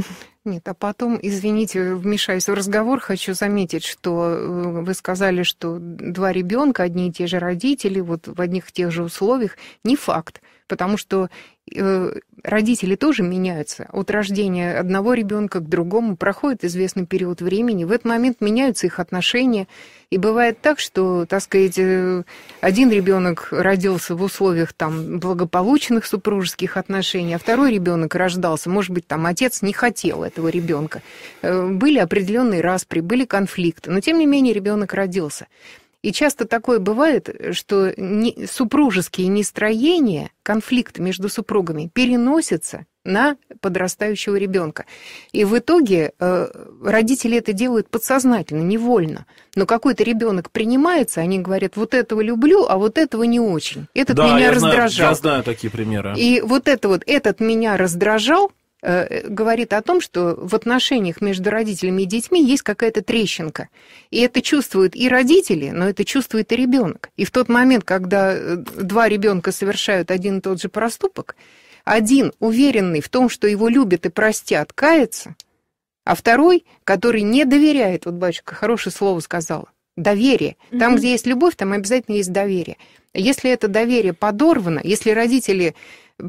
Нет, а потом, извините, вмешаюсь в разговор, хочу заметить, что э, вы сказали, что два ребенка, одни и те же родители, вот в одних и тех же условиях, не факт, потому что э, родители тоже меняются. От рождения одного ребенка к другому проходит известный период времени. В этот момент меняются их отношения. И бывает так, что, так сказать, э, один ребенок родился в условиях там, благополучных супружеских отношений, а второй ребенок рождался, может быть, там отец не хотел этого ребенка. Э, были определенные распри, были конфликты, но тем не менее ребенок родился. И часто такое бывает, что не, супружеские нестроения, конфликт между супругами переносится на подрастающего ребенка. И в итоге э, родители это делают подсознательно, невольно. Но какой-то ребенок принимается, они говорят, вот этого люблю, а вот этого не очень. Этот да, меня я раздражал. Знаю, я знаю такие примеры. И вот это вот, этот меня раздражал, Э, говорит о том, что в отношениях между родителями и детьми есть какая-то трещинка. И это чувствуют и родители, но это чувствует и ребенок. И в тот момент, когда э, два ребенка совершают один и тот же проступок, один, уверенный в том, что его любят и простят, кается, а второй, который не доверяет, вот батюшка хорошее слово сказала, доверие. Там, mm-hmm. где есть любовь, там обязательно есть доверие. Если это доверие подорвано, если родители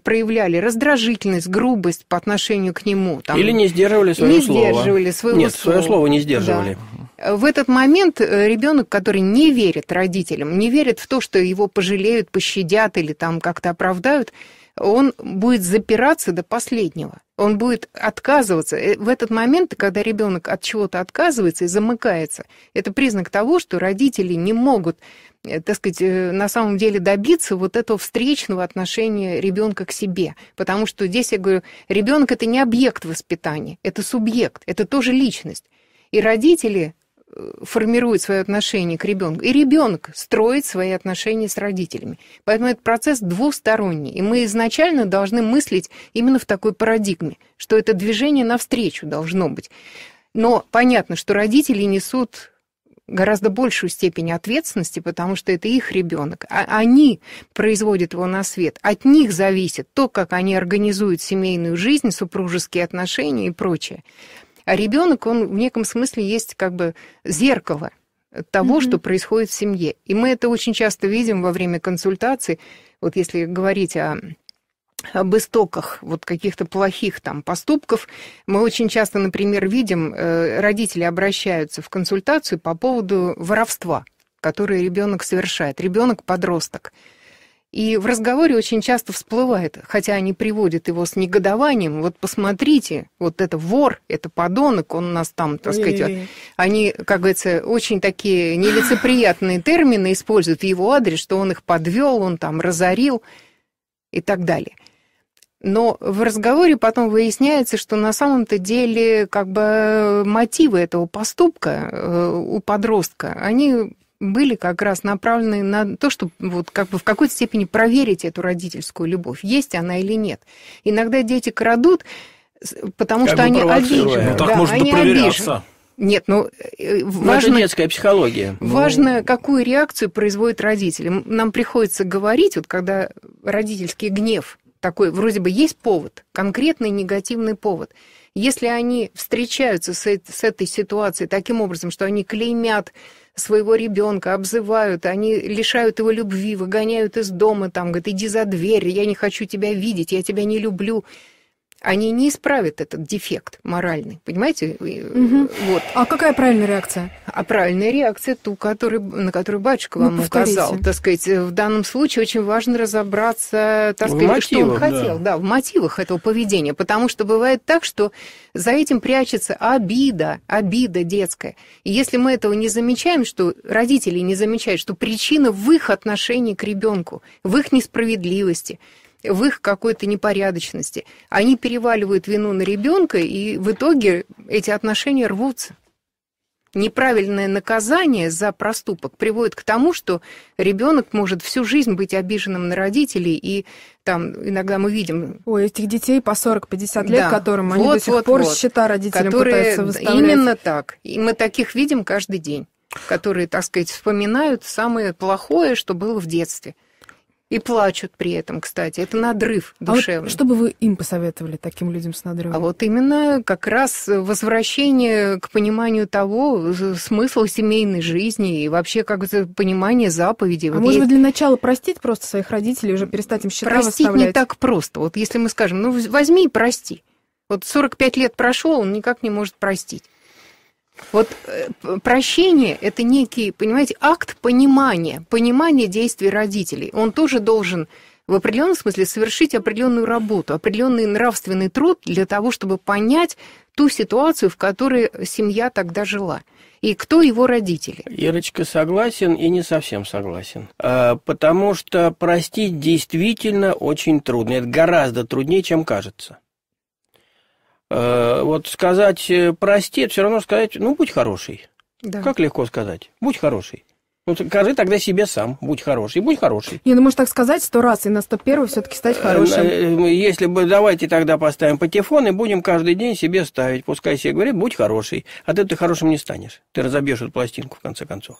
проявляли раздражительность, грубость по отношению к нему. Там, Или не сдерживали свое не слово. Не сдерживали своего Нет, слова. свое слово не сдерживали. Да. В этот момент э, ребенок, который не верит родителям, не верит в то, что его пожалеют, пощадят или там как-то оправдают, он будет запираться до последнего. Он будет отказываться. Э, в этот момент, когда ребенок от чего-то отказывается и замыкается, это признак того, что родители не могут, э, так сказать, э, на самом деле добиться вот этого встречного отношения ребенка к себе. Потому что здесь я говорю, ребенок это не объект воспитания, это субъект, это тоже личность. И родители формирует свое отношение к ребенку, и ребенок строит свои отношения с родителями. Поэтому этот процесс двусторонний, и мы изначально должны мыслить именно в такой парадигме, что это движение навстречу должно быть. Но понятно, что родители несут гораздо большую степень ответственности, потому что это их ребенок. А они производят его на свет. От них зависит то, как они организуют семейную жизнь, супружеские отношения и прочее. А ребенок, он в неком смысле есть как бы зеркало того, mm-hmm. что происходит в семье. И мы это очень часто видим во время консультации. Вот если говорить о об истоках вот каких-то плохих там поступков. Мы очень часто, например, видим, э, родители обращаются в консультацию по поводу воровства, которое ребенок совершает, ребенок-подросток. И в разговоре очень часто всплывает, хотя они приводят его с негодованием, вот посмотрите, вот это вор, это подонок, он нас там, так сказать, вот, они, как говорится, очень такие нелицеприятные термины используют в его адрес, что он их подвел, он там разорил и так далее. Но в разговоре потом выясняется, что на самом-то деле как бы мотивы этого поступка э, у подростка, они были как раз направлены на то, чтобы вот как бы в какой-то степени проверить эту родительскую любовь, есть она или нет. Иногда дети крадут, потому как что они обижены. Ну, так да, можно они обижены. Нет, ну, э, э, ну важно, это детская психология. Ну. Важно, ну... какую реакцию производят родители. Нам приходится говорить, вот когда родительский гнев такой, вроде бы есть повод, конкретный негативный повод. Если они встречаются с, с этой ситуацией таким образом, что они клеймят своего ребенка, обзывают, они лишают его любви, выгоняют из дома, там, говорят, иди за дверь, я не хочу тебя видеть, я тебя не люблю они не исправят этот дефект моральный, понимаете? Угу. Вот. А какая правильная реакция? А правильная реакция ту, который, на которую батюшка вам ну, повторите. указал. Так сказать, в данном случае очень важно разобраться, так сказать, в мотивах, что он хотел, да. да, в мотивах этого поведения, потому что бывает так, что за этим прячется обида, обида детская. И если мы этого не замечаем, что родители не замечают, что причина в их отношении к ребенку, в их несправедливости, в их какой-то непорядочности. Они переваливают вину на ребенка, и в итоге эти отношения рвутся. Неправильное наказание за проступок приводит к тому, что ребенок может всю жизнь быть обиженным на родителей, и там иногда мы видим... У этих детей по 40-50 лет, да. которым вот, они до сих вот, пор вот, счета родителям которые... пытаются выставлять. Именно так. И мы таких видим каждый день которые, так сказать, вспоминают самое плохое, что было в детстве. И плачут при этом, кстати. Это надрыв душевный. А вот что бы вы им посоветовали, таким людям с надрывом? А вот именно как раз возвращение к пониманию того смысла семейной жизни и вообще как то понимание заповедей. А вот может быть, для начала простить просто своих родителей, уже перестать им считать Простить выставлять? не так просто. Вот если мы скажем, ну возьми и прости. Вот 45 лет прошел, он никак не может простить. Вот э, прощение – это некий, понимаете, акт понимания, понимания действий родителей. Он тоже должен в определенном смысле совершить определенную работу, определенный нравственный труд для того, чтобы понять ту ситуацию, в которой семья тогда жила. И кто его родители? Ирочка согласен и не совсем согласен. А, потому что простить действительно очень трудно. Это гораздо труднее, чем кажется. Э, вот сказать э, «прости» – это все равно сказать «ну, будь хороший». Да. Как легко сказать «будь хороший». Ну, скажи тогда себе сам, будь хороший, будь хороший. Не, ну можешь так сказать сто раз, и на сто первый все-таки стать э, хорошим. Если бы, давайте тогда поставим патефон и будем каждый день себе ставить. Пускай себе говорит, будь хороший, а ты, ты хорошим не станешь. Ты разобьешь эту пластинку, в конце концов.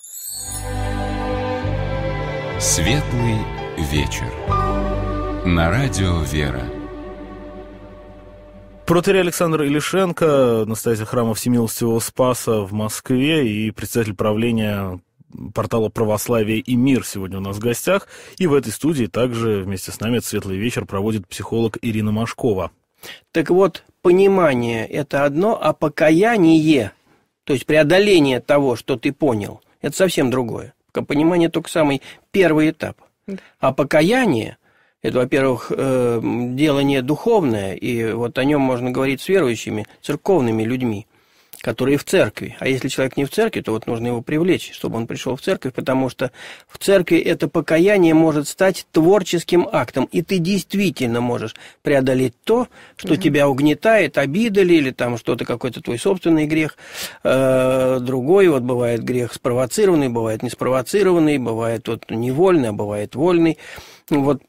Светлый вечер. На радио «Вера». Протери Александр Илишенко, настоятель храма Всемилостивого Спаса в Москве и председатель правления портала «Православие и мир» сегодня у нас в гостях. И в этой студии также вместе с нами этот светлый вечер проводит психолог Ирина Машкова. Так вот, понимание – это одно, а покаяние, то есть преодоление того, что ты понял, это совсем другое. Понимание – только самый первый этап. А покаяние – это, во-первых, э, дело не духовное, и вот о нем можно говорить с верующими, церковными людьми, которые в церкви. А если человек не в церкви, то вот нужно его привлечь, чтобы он пришел в церковь, потому что в церкви это покаяние может стать творческим актом, и ты действительно можешь преодолеть то, что mm-hmm. тебя угнетает, обидали или там что-то, какой-то твой собственный грех, э, другой, вот бывает грех спровоцированный, бывает неспровоцированный, бывает вот невольный, а бывает вольный. Вот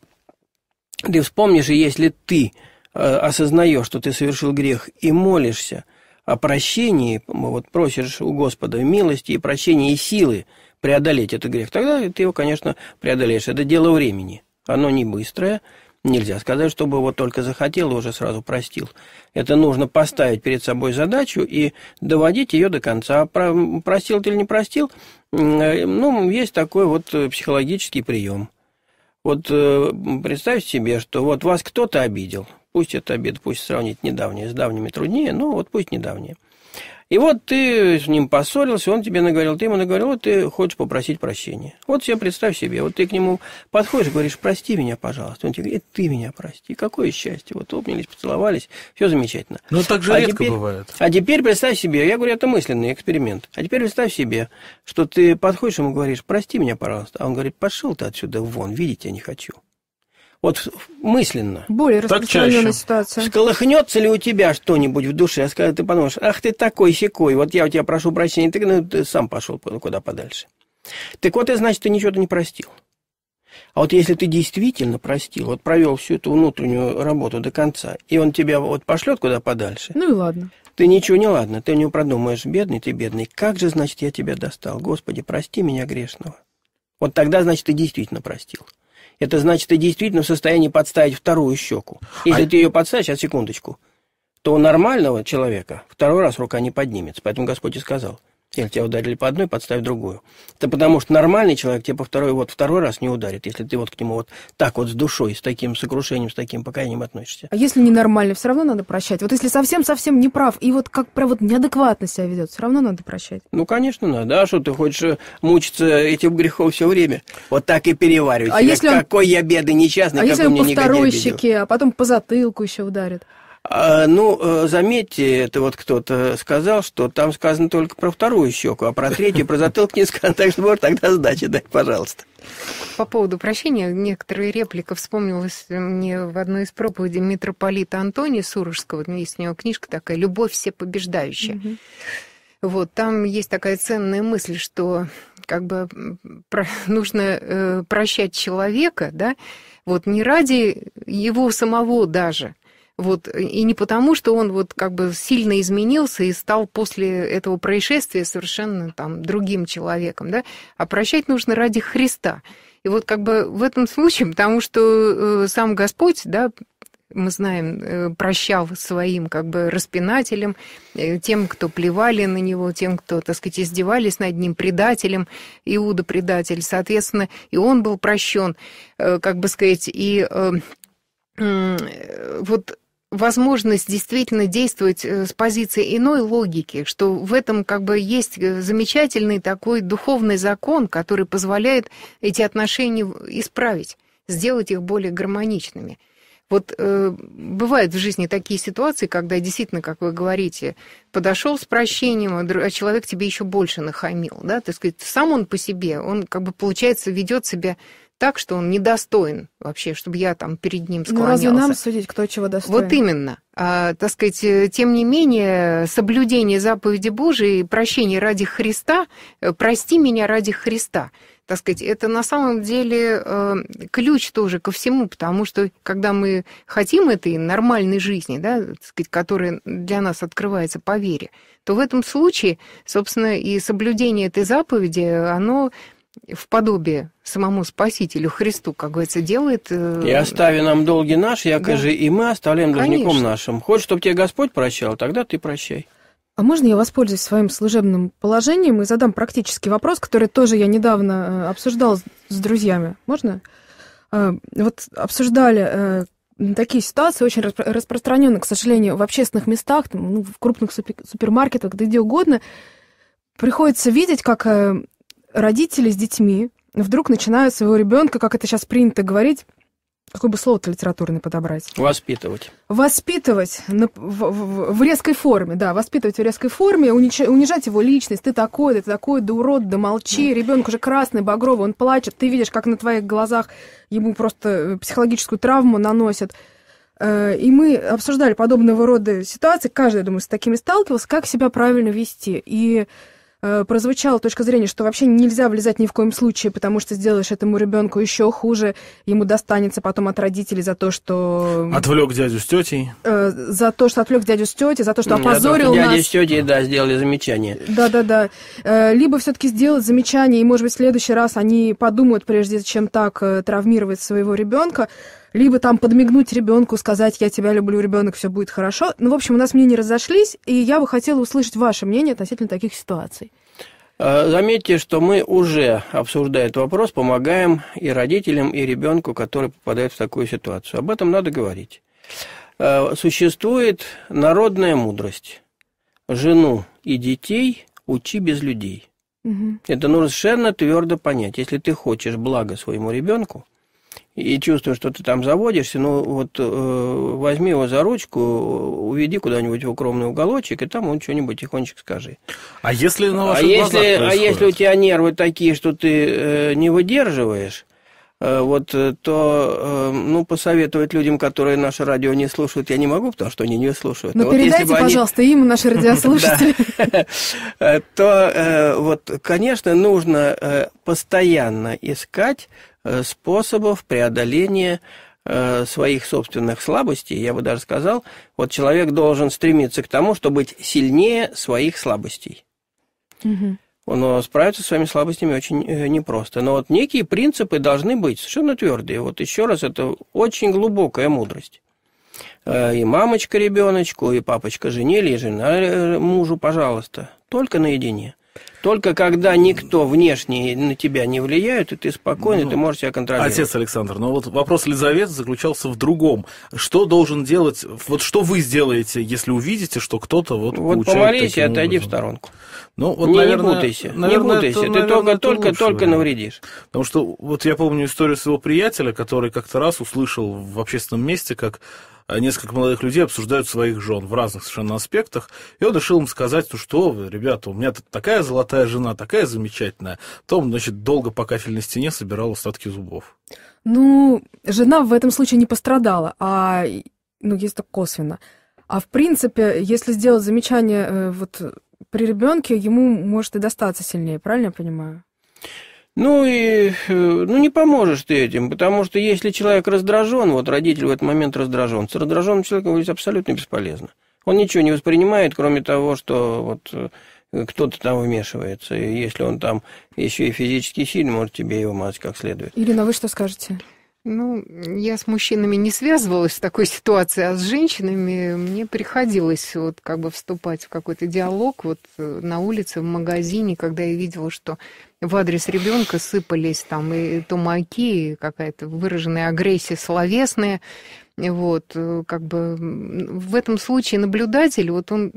ты вспомнишь, и если ты э, осознаешь, что ты совершил грех, и молишься о прощении, вот просишь у Господа милости и прощения и силы преодолеть этот грех, тогда ты его, конечно, преодолеешь. Это дело времени. Оно не быстрое, Нельзя сказать, чтобы вот только захотел и уже сразу простил. Это нужно поставить перед собой задачу и доводить ее до конца. А про, простил ты или не простил, э, ну, есть такой вот э, психологический прием. Вот э, представь себе, что вот вас кто-то обидел. Пусть это обид, пусть сравнить недавнее с давними труднее, но вот пусть недавнее. И вот ты с ним поссорился, он тебе наговорил, ты ему наговорил, вот ты хочешь попросить прощения. Вот себе представь себе, вот ты к нему подходишь, говоришь, прости меня, пожалуйста. Он тебе говорит, ты меня прости. Какое счастье. Вот обнялись, поцеловались, все замечательно. Но ну, так же а редко теперь, бывает. А теперь представь себе, я говорю, это мысленный эксперимент. А теперь представь себе, что ты подходишь ему говоришь, прости меня, пожалуйста. А он говорит, пошел ты отсюда вон, видеть я не хочу. Вот мысленно. Более распространенная ситуация. Сколыхнется ли у тебя что-нибудь в душе, а когда ты подумаешь, ах ты такой секой, вот я у тебя прошу прощения, ты, ну, ты сам пошел куда подальше. Так вот, и значит, ты ничего то не простил. А вот если ты действительно простил, вот провел всю эту внутреннюю работу до конца, и он тебя вот пошлет куда подальше. Ну и ладно. Ты ничего не ладно, ты не него продумаешь, бедный ты, бедный, как же, значит, я тебя достал? Господи, прости меня грешного. Вот тогда, значит, ты действительно простил это значит, ты действительно в состоянии подставить вторую щеку. Если а... ты ее подставишь, сейчас секундочку, то у нормального человека второй раз рука не поднимется. Поэтому Господь и сказал – если тебя ударили по одной, подставь другую. Это потому, что нормальный человек тебе по второй, вот второй раз не ударит, если ты вот к нему вот так вот с душой, с таким сокрушением, с таким покаянием относишься. А если ненормально, все равно надо прощать. Вот если совсем-совсем не прав, и вот как прям вот неадекватно себя ведет, все равно надо прощать. Ну, конечно, надо. А что ты хочешь э, мучиться этим грехом все время? Вот так и переваривать. А себя. если он... Какой я беды несчастный, а какой если он по второй щеке, а потом по затылку еще ударит? А, ну, э, заметьте, это вот кто-то сказал, что там сказано только про вторую щеку, а про третью, про затылок не сказано. Так что, может, тогда сдачи дай, пожалуйста. По поводу прощения, некоторые реплика вспомнилась мне в одной из проповедей митрополита Антония Сурожского. Ну, есть у него книжка такая «Любовь все побеждающая". Вот, там есть такая ценная мысль, что как бы про, нужно э, прощать человека, да, вот не ради его самого даже, вот. И не потому, что он вот как бы сильно изменился и стал после этого происшествия совершенно там другим человеком, да, а прощать нужно ради Христа. И вот как бы в этом случае, потому что э, сам Господь, да, мы знаем, э, прощал своим как бы распинателям, э, тем, кто плевали на него, тем, кто, так сказать, издевались над ним, предателем, Иуда предатель, соответственно, и он был прощен, как бы сказать, и вот возможность действительно действовать э, с позиции иной логики, что в этом как бы есть э, замечательный такой духовный закон, который позволяет эти отношения исправить, сделать их более гармоничными. Вот э, бывают в жизни такие ситуации, когда действительно, как вы говорите, подошел с прощением, а, а человек тебе еще больше нахамил, да, То есть сам он по себе, он как бы, получается, ведет себя так, что он недостоин вообще, чтобы я там перед ним склонялся. Ну, разве нам судить, кто чего достоин? Вот именно. А, так сказать, э, тем не менее, соблюдение заповеди Божией, прощение ради Христа, э, прости меня ради Христа – так сказать, это на самом деле эм, ключ тоже ко всему, потому что когда мы хотим этой нормальной жизни, да, так сказать, которая для нас открывается по вере, то в этом случае, собственно, и соблюдение этой заповеди, оно в подобие самому Спасителю Христу, как говорится, делает... Э, и остави нам долги наши, якоже да. и мы оставляем должником Конечно. нашим. Хочешь, чтобы тебе Господь прощал, тогда ты прощай. А можно я воспользуюсь своим служебным положением и задам практический вопрос, который тоже я недавно э, обсуждал с друзьями? Можно? Э, вот обсуждали э, такие ситуации очень распро- к сожалению, в общественных местах, ну, в крупных супермаркетах, да где угодно. Приходится видеть, как родители с детьми вдруг начинают своего ребенка, как это сейчас принято говорить, какое бы слово-то литературное подобрать? Воспитывать. Воспитывать на, в, в, в резкой форме, да, воспитывать в резкой форме, унич, унижать его личность. Ты такой, да ты такой, да урод, да молчи. Да. Ребенок уже красный, багровый, он плачет. Ты видишь, как на твоих глазах ему просто э, психологическую травму наносят. Э, и мы обсуждали подобного рода ситуации. Каждый, я думаю, с такими сталкивался, как себя правильно вести. И Э, прозвучала точка зрения, что вообще нельзя влезать ни в коем случае, потому что сделаешь этому ребенку еще хуже, ему достанется потом от родителей за то, что... Отвлек дядю с тетей. Э, за то, что отвлек дядю с тетей, за то, что опозорил то, что нас. Дядя с тетей, да, сделали замечание. Да-да-да. Э, либо все-таки сделать замечание, и, может быть, в следующий раз они подумают, прежде чем так травмировать своего ребенка либо там подмигнуть ребенку, сказать «я тебя люблю, ребенок, все будет хорошо». Ну, в общем, у нас мнения разошлись, и я бы хотела услышать ваше мнение относительно таких ситуаций. А, заметьте, что мы уже, обсуждая этот вопрос, помогаем и родителям, и ребенку, который попадает в такую ситуацию. Об этом надо говорить. А, существует народная мудрость. Жену и детей учи без людей. Угу. Это нужно совершенно твердо понять. Если ты хочешь благо своему ребенку, и чувствуешь, что ты там заводишься, ну вот э, возьми его за ручку, уведи куда-нибудь в укромный уголочек, и там он что-нибудь тихонечко скажи. А если на ваших а если, А если у тебя нервы такие, что ты э, не выдерживаешь, э, вот, э, то, э, ну, посоветовать людям, которые наше радио не слушают, я не могу, потому что они не слушают. Но, ну, а Но передайте, вот, пожалуйста, они... им, наши радиослушатели. То, э, вот, конечно, нужно э, постоянно искать Э, способов преодоления э, своих собственных слабостей, я бы даже сказал, вот человек должен стремиться к тому, чтобы быть сильнее своих слабостей. Угу. Но справиться с своими слабостями очень э, непросто. Но вот некие принципы должны быть совершенно твердые. Вот еще раз, это очень глубокая мудрость. И мамочка ребеночку, и папочка жене, или жена мужу, пожалуйста, только наедине. Только когда никто внешний на тебя не влияет, и ты спокойно, ну, ты можешь себя контролировать. Отец Александр, но вот вопрос Лизаветы заключался в другом. Что должен делать, вот что вы сделаете, если увидите, что кто-то вот Вот помолись и отойди образом? в сторонку. Ну, вот, не, наверное, не путайся, наверное, не путайся. Это, ты только, только, только навредишь. Потому что вот я помню историю своего приятеля, который как-то раз услышал в общественном месте, как а несколько молодых людей обсуждают своих жен в разных совершенно аспектах, и он решил им сказать, ну что вы, ребята, у меня такая золотая жена, такая замечательная. Том, значит, долго по кафельной стене собирал остатки зубов. Ну, жена в этом случае не пострадала, а, ну, если так косвенно. А в принципе, если сделать замечание э, вот при ребенке, ему может и достаться сильнее, правильно я понимаю? Ну и э, ну не поможешь ты этим, потому что если человек раздражен, вот родитель в этот момент раздражен, с раздраженным человеком говорить абсолютно бесполезно. Он ничего не воспринимает, кроме того, что вот э, кто-то там вмешивается. И если он там еще и физически сильный, может тебе его мать как следует. Ирина, вы что скажете? Ну, я с мужчинами не связывалась в такой ситуации, а с женщинами мне приходилось вот как бы вступать в какой-то диалог вот э, на улице, в магазине, когда я видела, что в адрес ребенка сыпались там и тумаки, и какая-то выраженная агрессия словесная. Вот, э, как бы в этом случае наблюдатель, вот он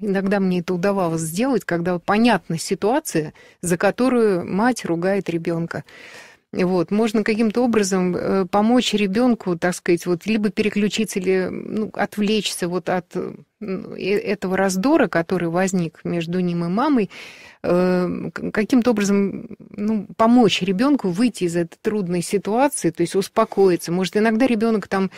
иногда мне это удавалось сделать, когда понятна ситуация, за которую мать ругает ребенка. Вот, можно каким-то образом э, помочь ребенку, так сказать, вот, либо переключиться, или ну, отвлечься вот от э, э, этого раздора, который возник между ним и мамой, каким-то образом ну, помочь ребенку выйти из этой трудной ситуации, то есть успокоиться. Может, иногда ребенок там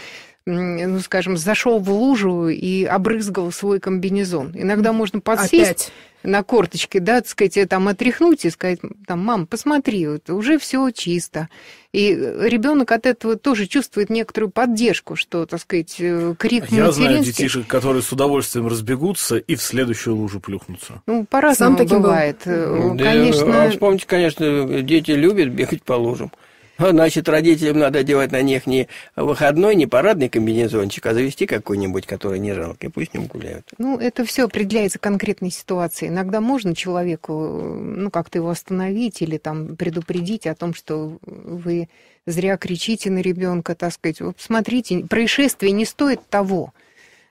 ну, скажем, зашел в лужу и обрызгал свой комбинезон. Иногда можно подсесть. Опять на корточке, да, так сказать, там отряхнуть и сказать, там, мам, посмотри, вот, уже все чисто. И ребенок от этого тоже чувствует некоторую поддержку, что, так сказать, э, крик Я знаю детишек, которые с удовольствием разбегутся и в следующую лужу плюхнутся. Ну, по-разному бывает. Был... Э, конечно... Да, вспомните, конечно, дети любят бегать по лужам. А, значит, родителям надо делать на них не выходной, не парадный комбинезончик, а завести какой-нибудь, который не жалкий, пусть с ним гуляют. Ну, это все определяется конкретной ситуацией. Иногда можно человеку, ну, как-то его остановить или там предупредить о том, что вы зря кричите на ребенка, так сказать. Вот смотрите, происшествие не стоит того.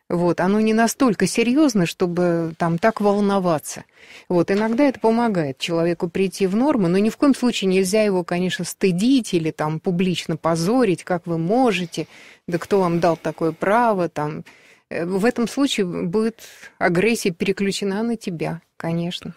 Вот, оно не настолько серьезно, чтобы там так волноваться. Вот, иногда это помогает человеку прийти в норму, но ни в коем случае нельзя его, конечно, стыдить или там публично позорить, как вы можете, да кто вам дал такое право, там. Э, в этом случае будет агрессия переключена на тебя, конечно.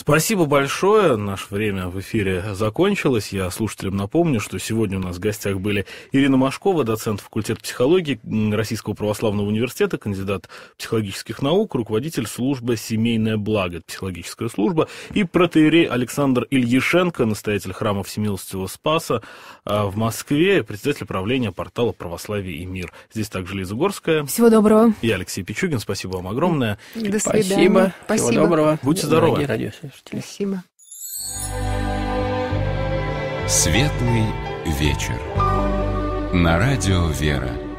Спасибо большое. Наше время в эфире закончилось. Я слушателям напомню, что сегодня у нас в гостях были Ирина Машкова, доцент факультета психологии Российского православного университета, кандидат психологических наук, руководитель службы «Семейное благо», психологическая служба, и протеерей Александр Ильишенко, настоятель храма Всемилостивого Спаса а, в Москве, председатель правления портала «Православие и мир». Здесь также Лиза Горская. Всего доброго. Я Алексей Пичугин. Спасибо вам огромное. До свидания. Спасибо. Спасибо. Всего доброго. Будьте здоровы. Дорогие слушателей. Спасибо. Светлый вечер. На радио «Вера».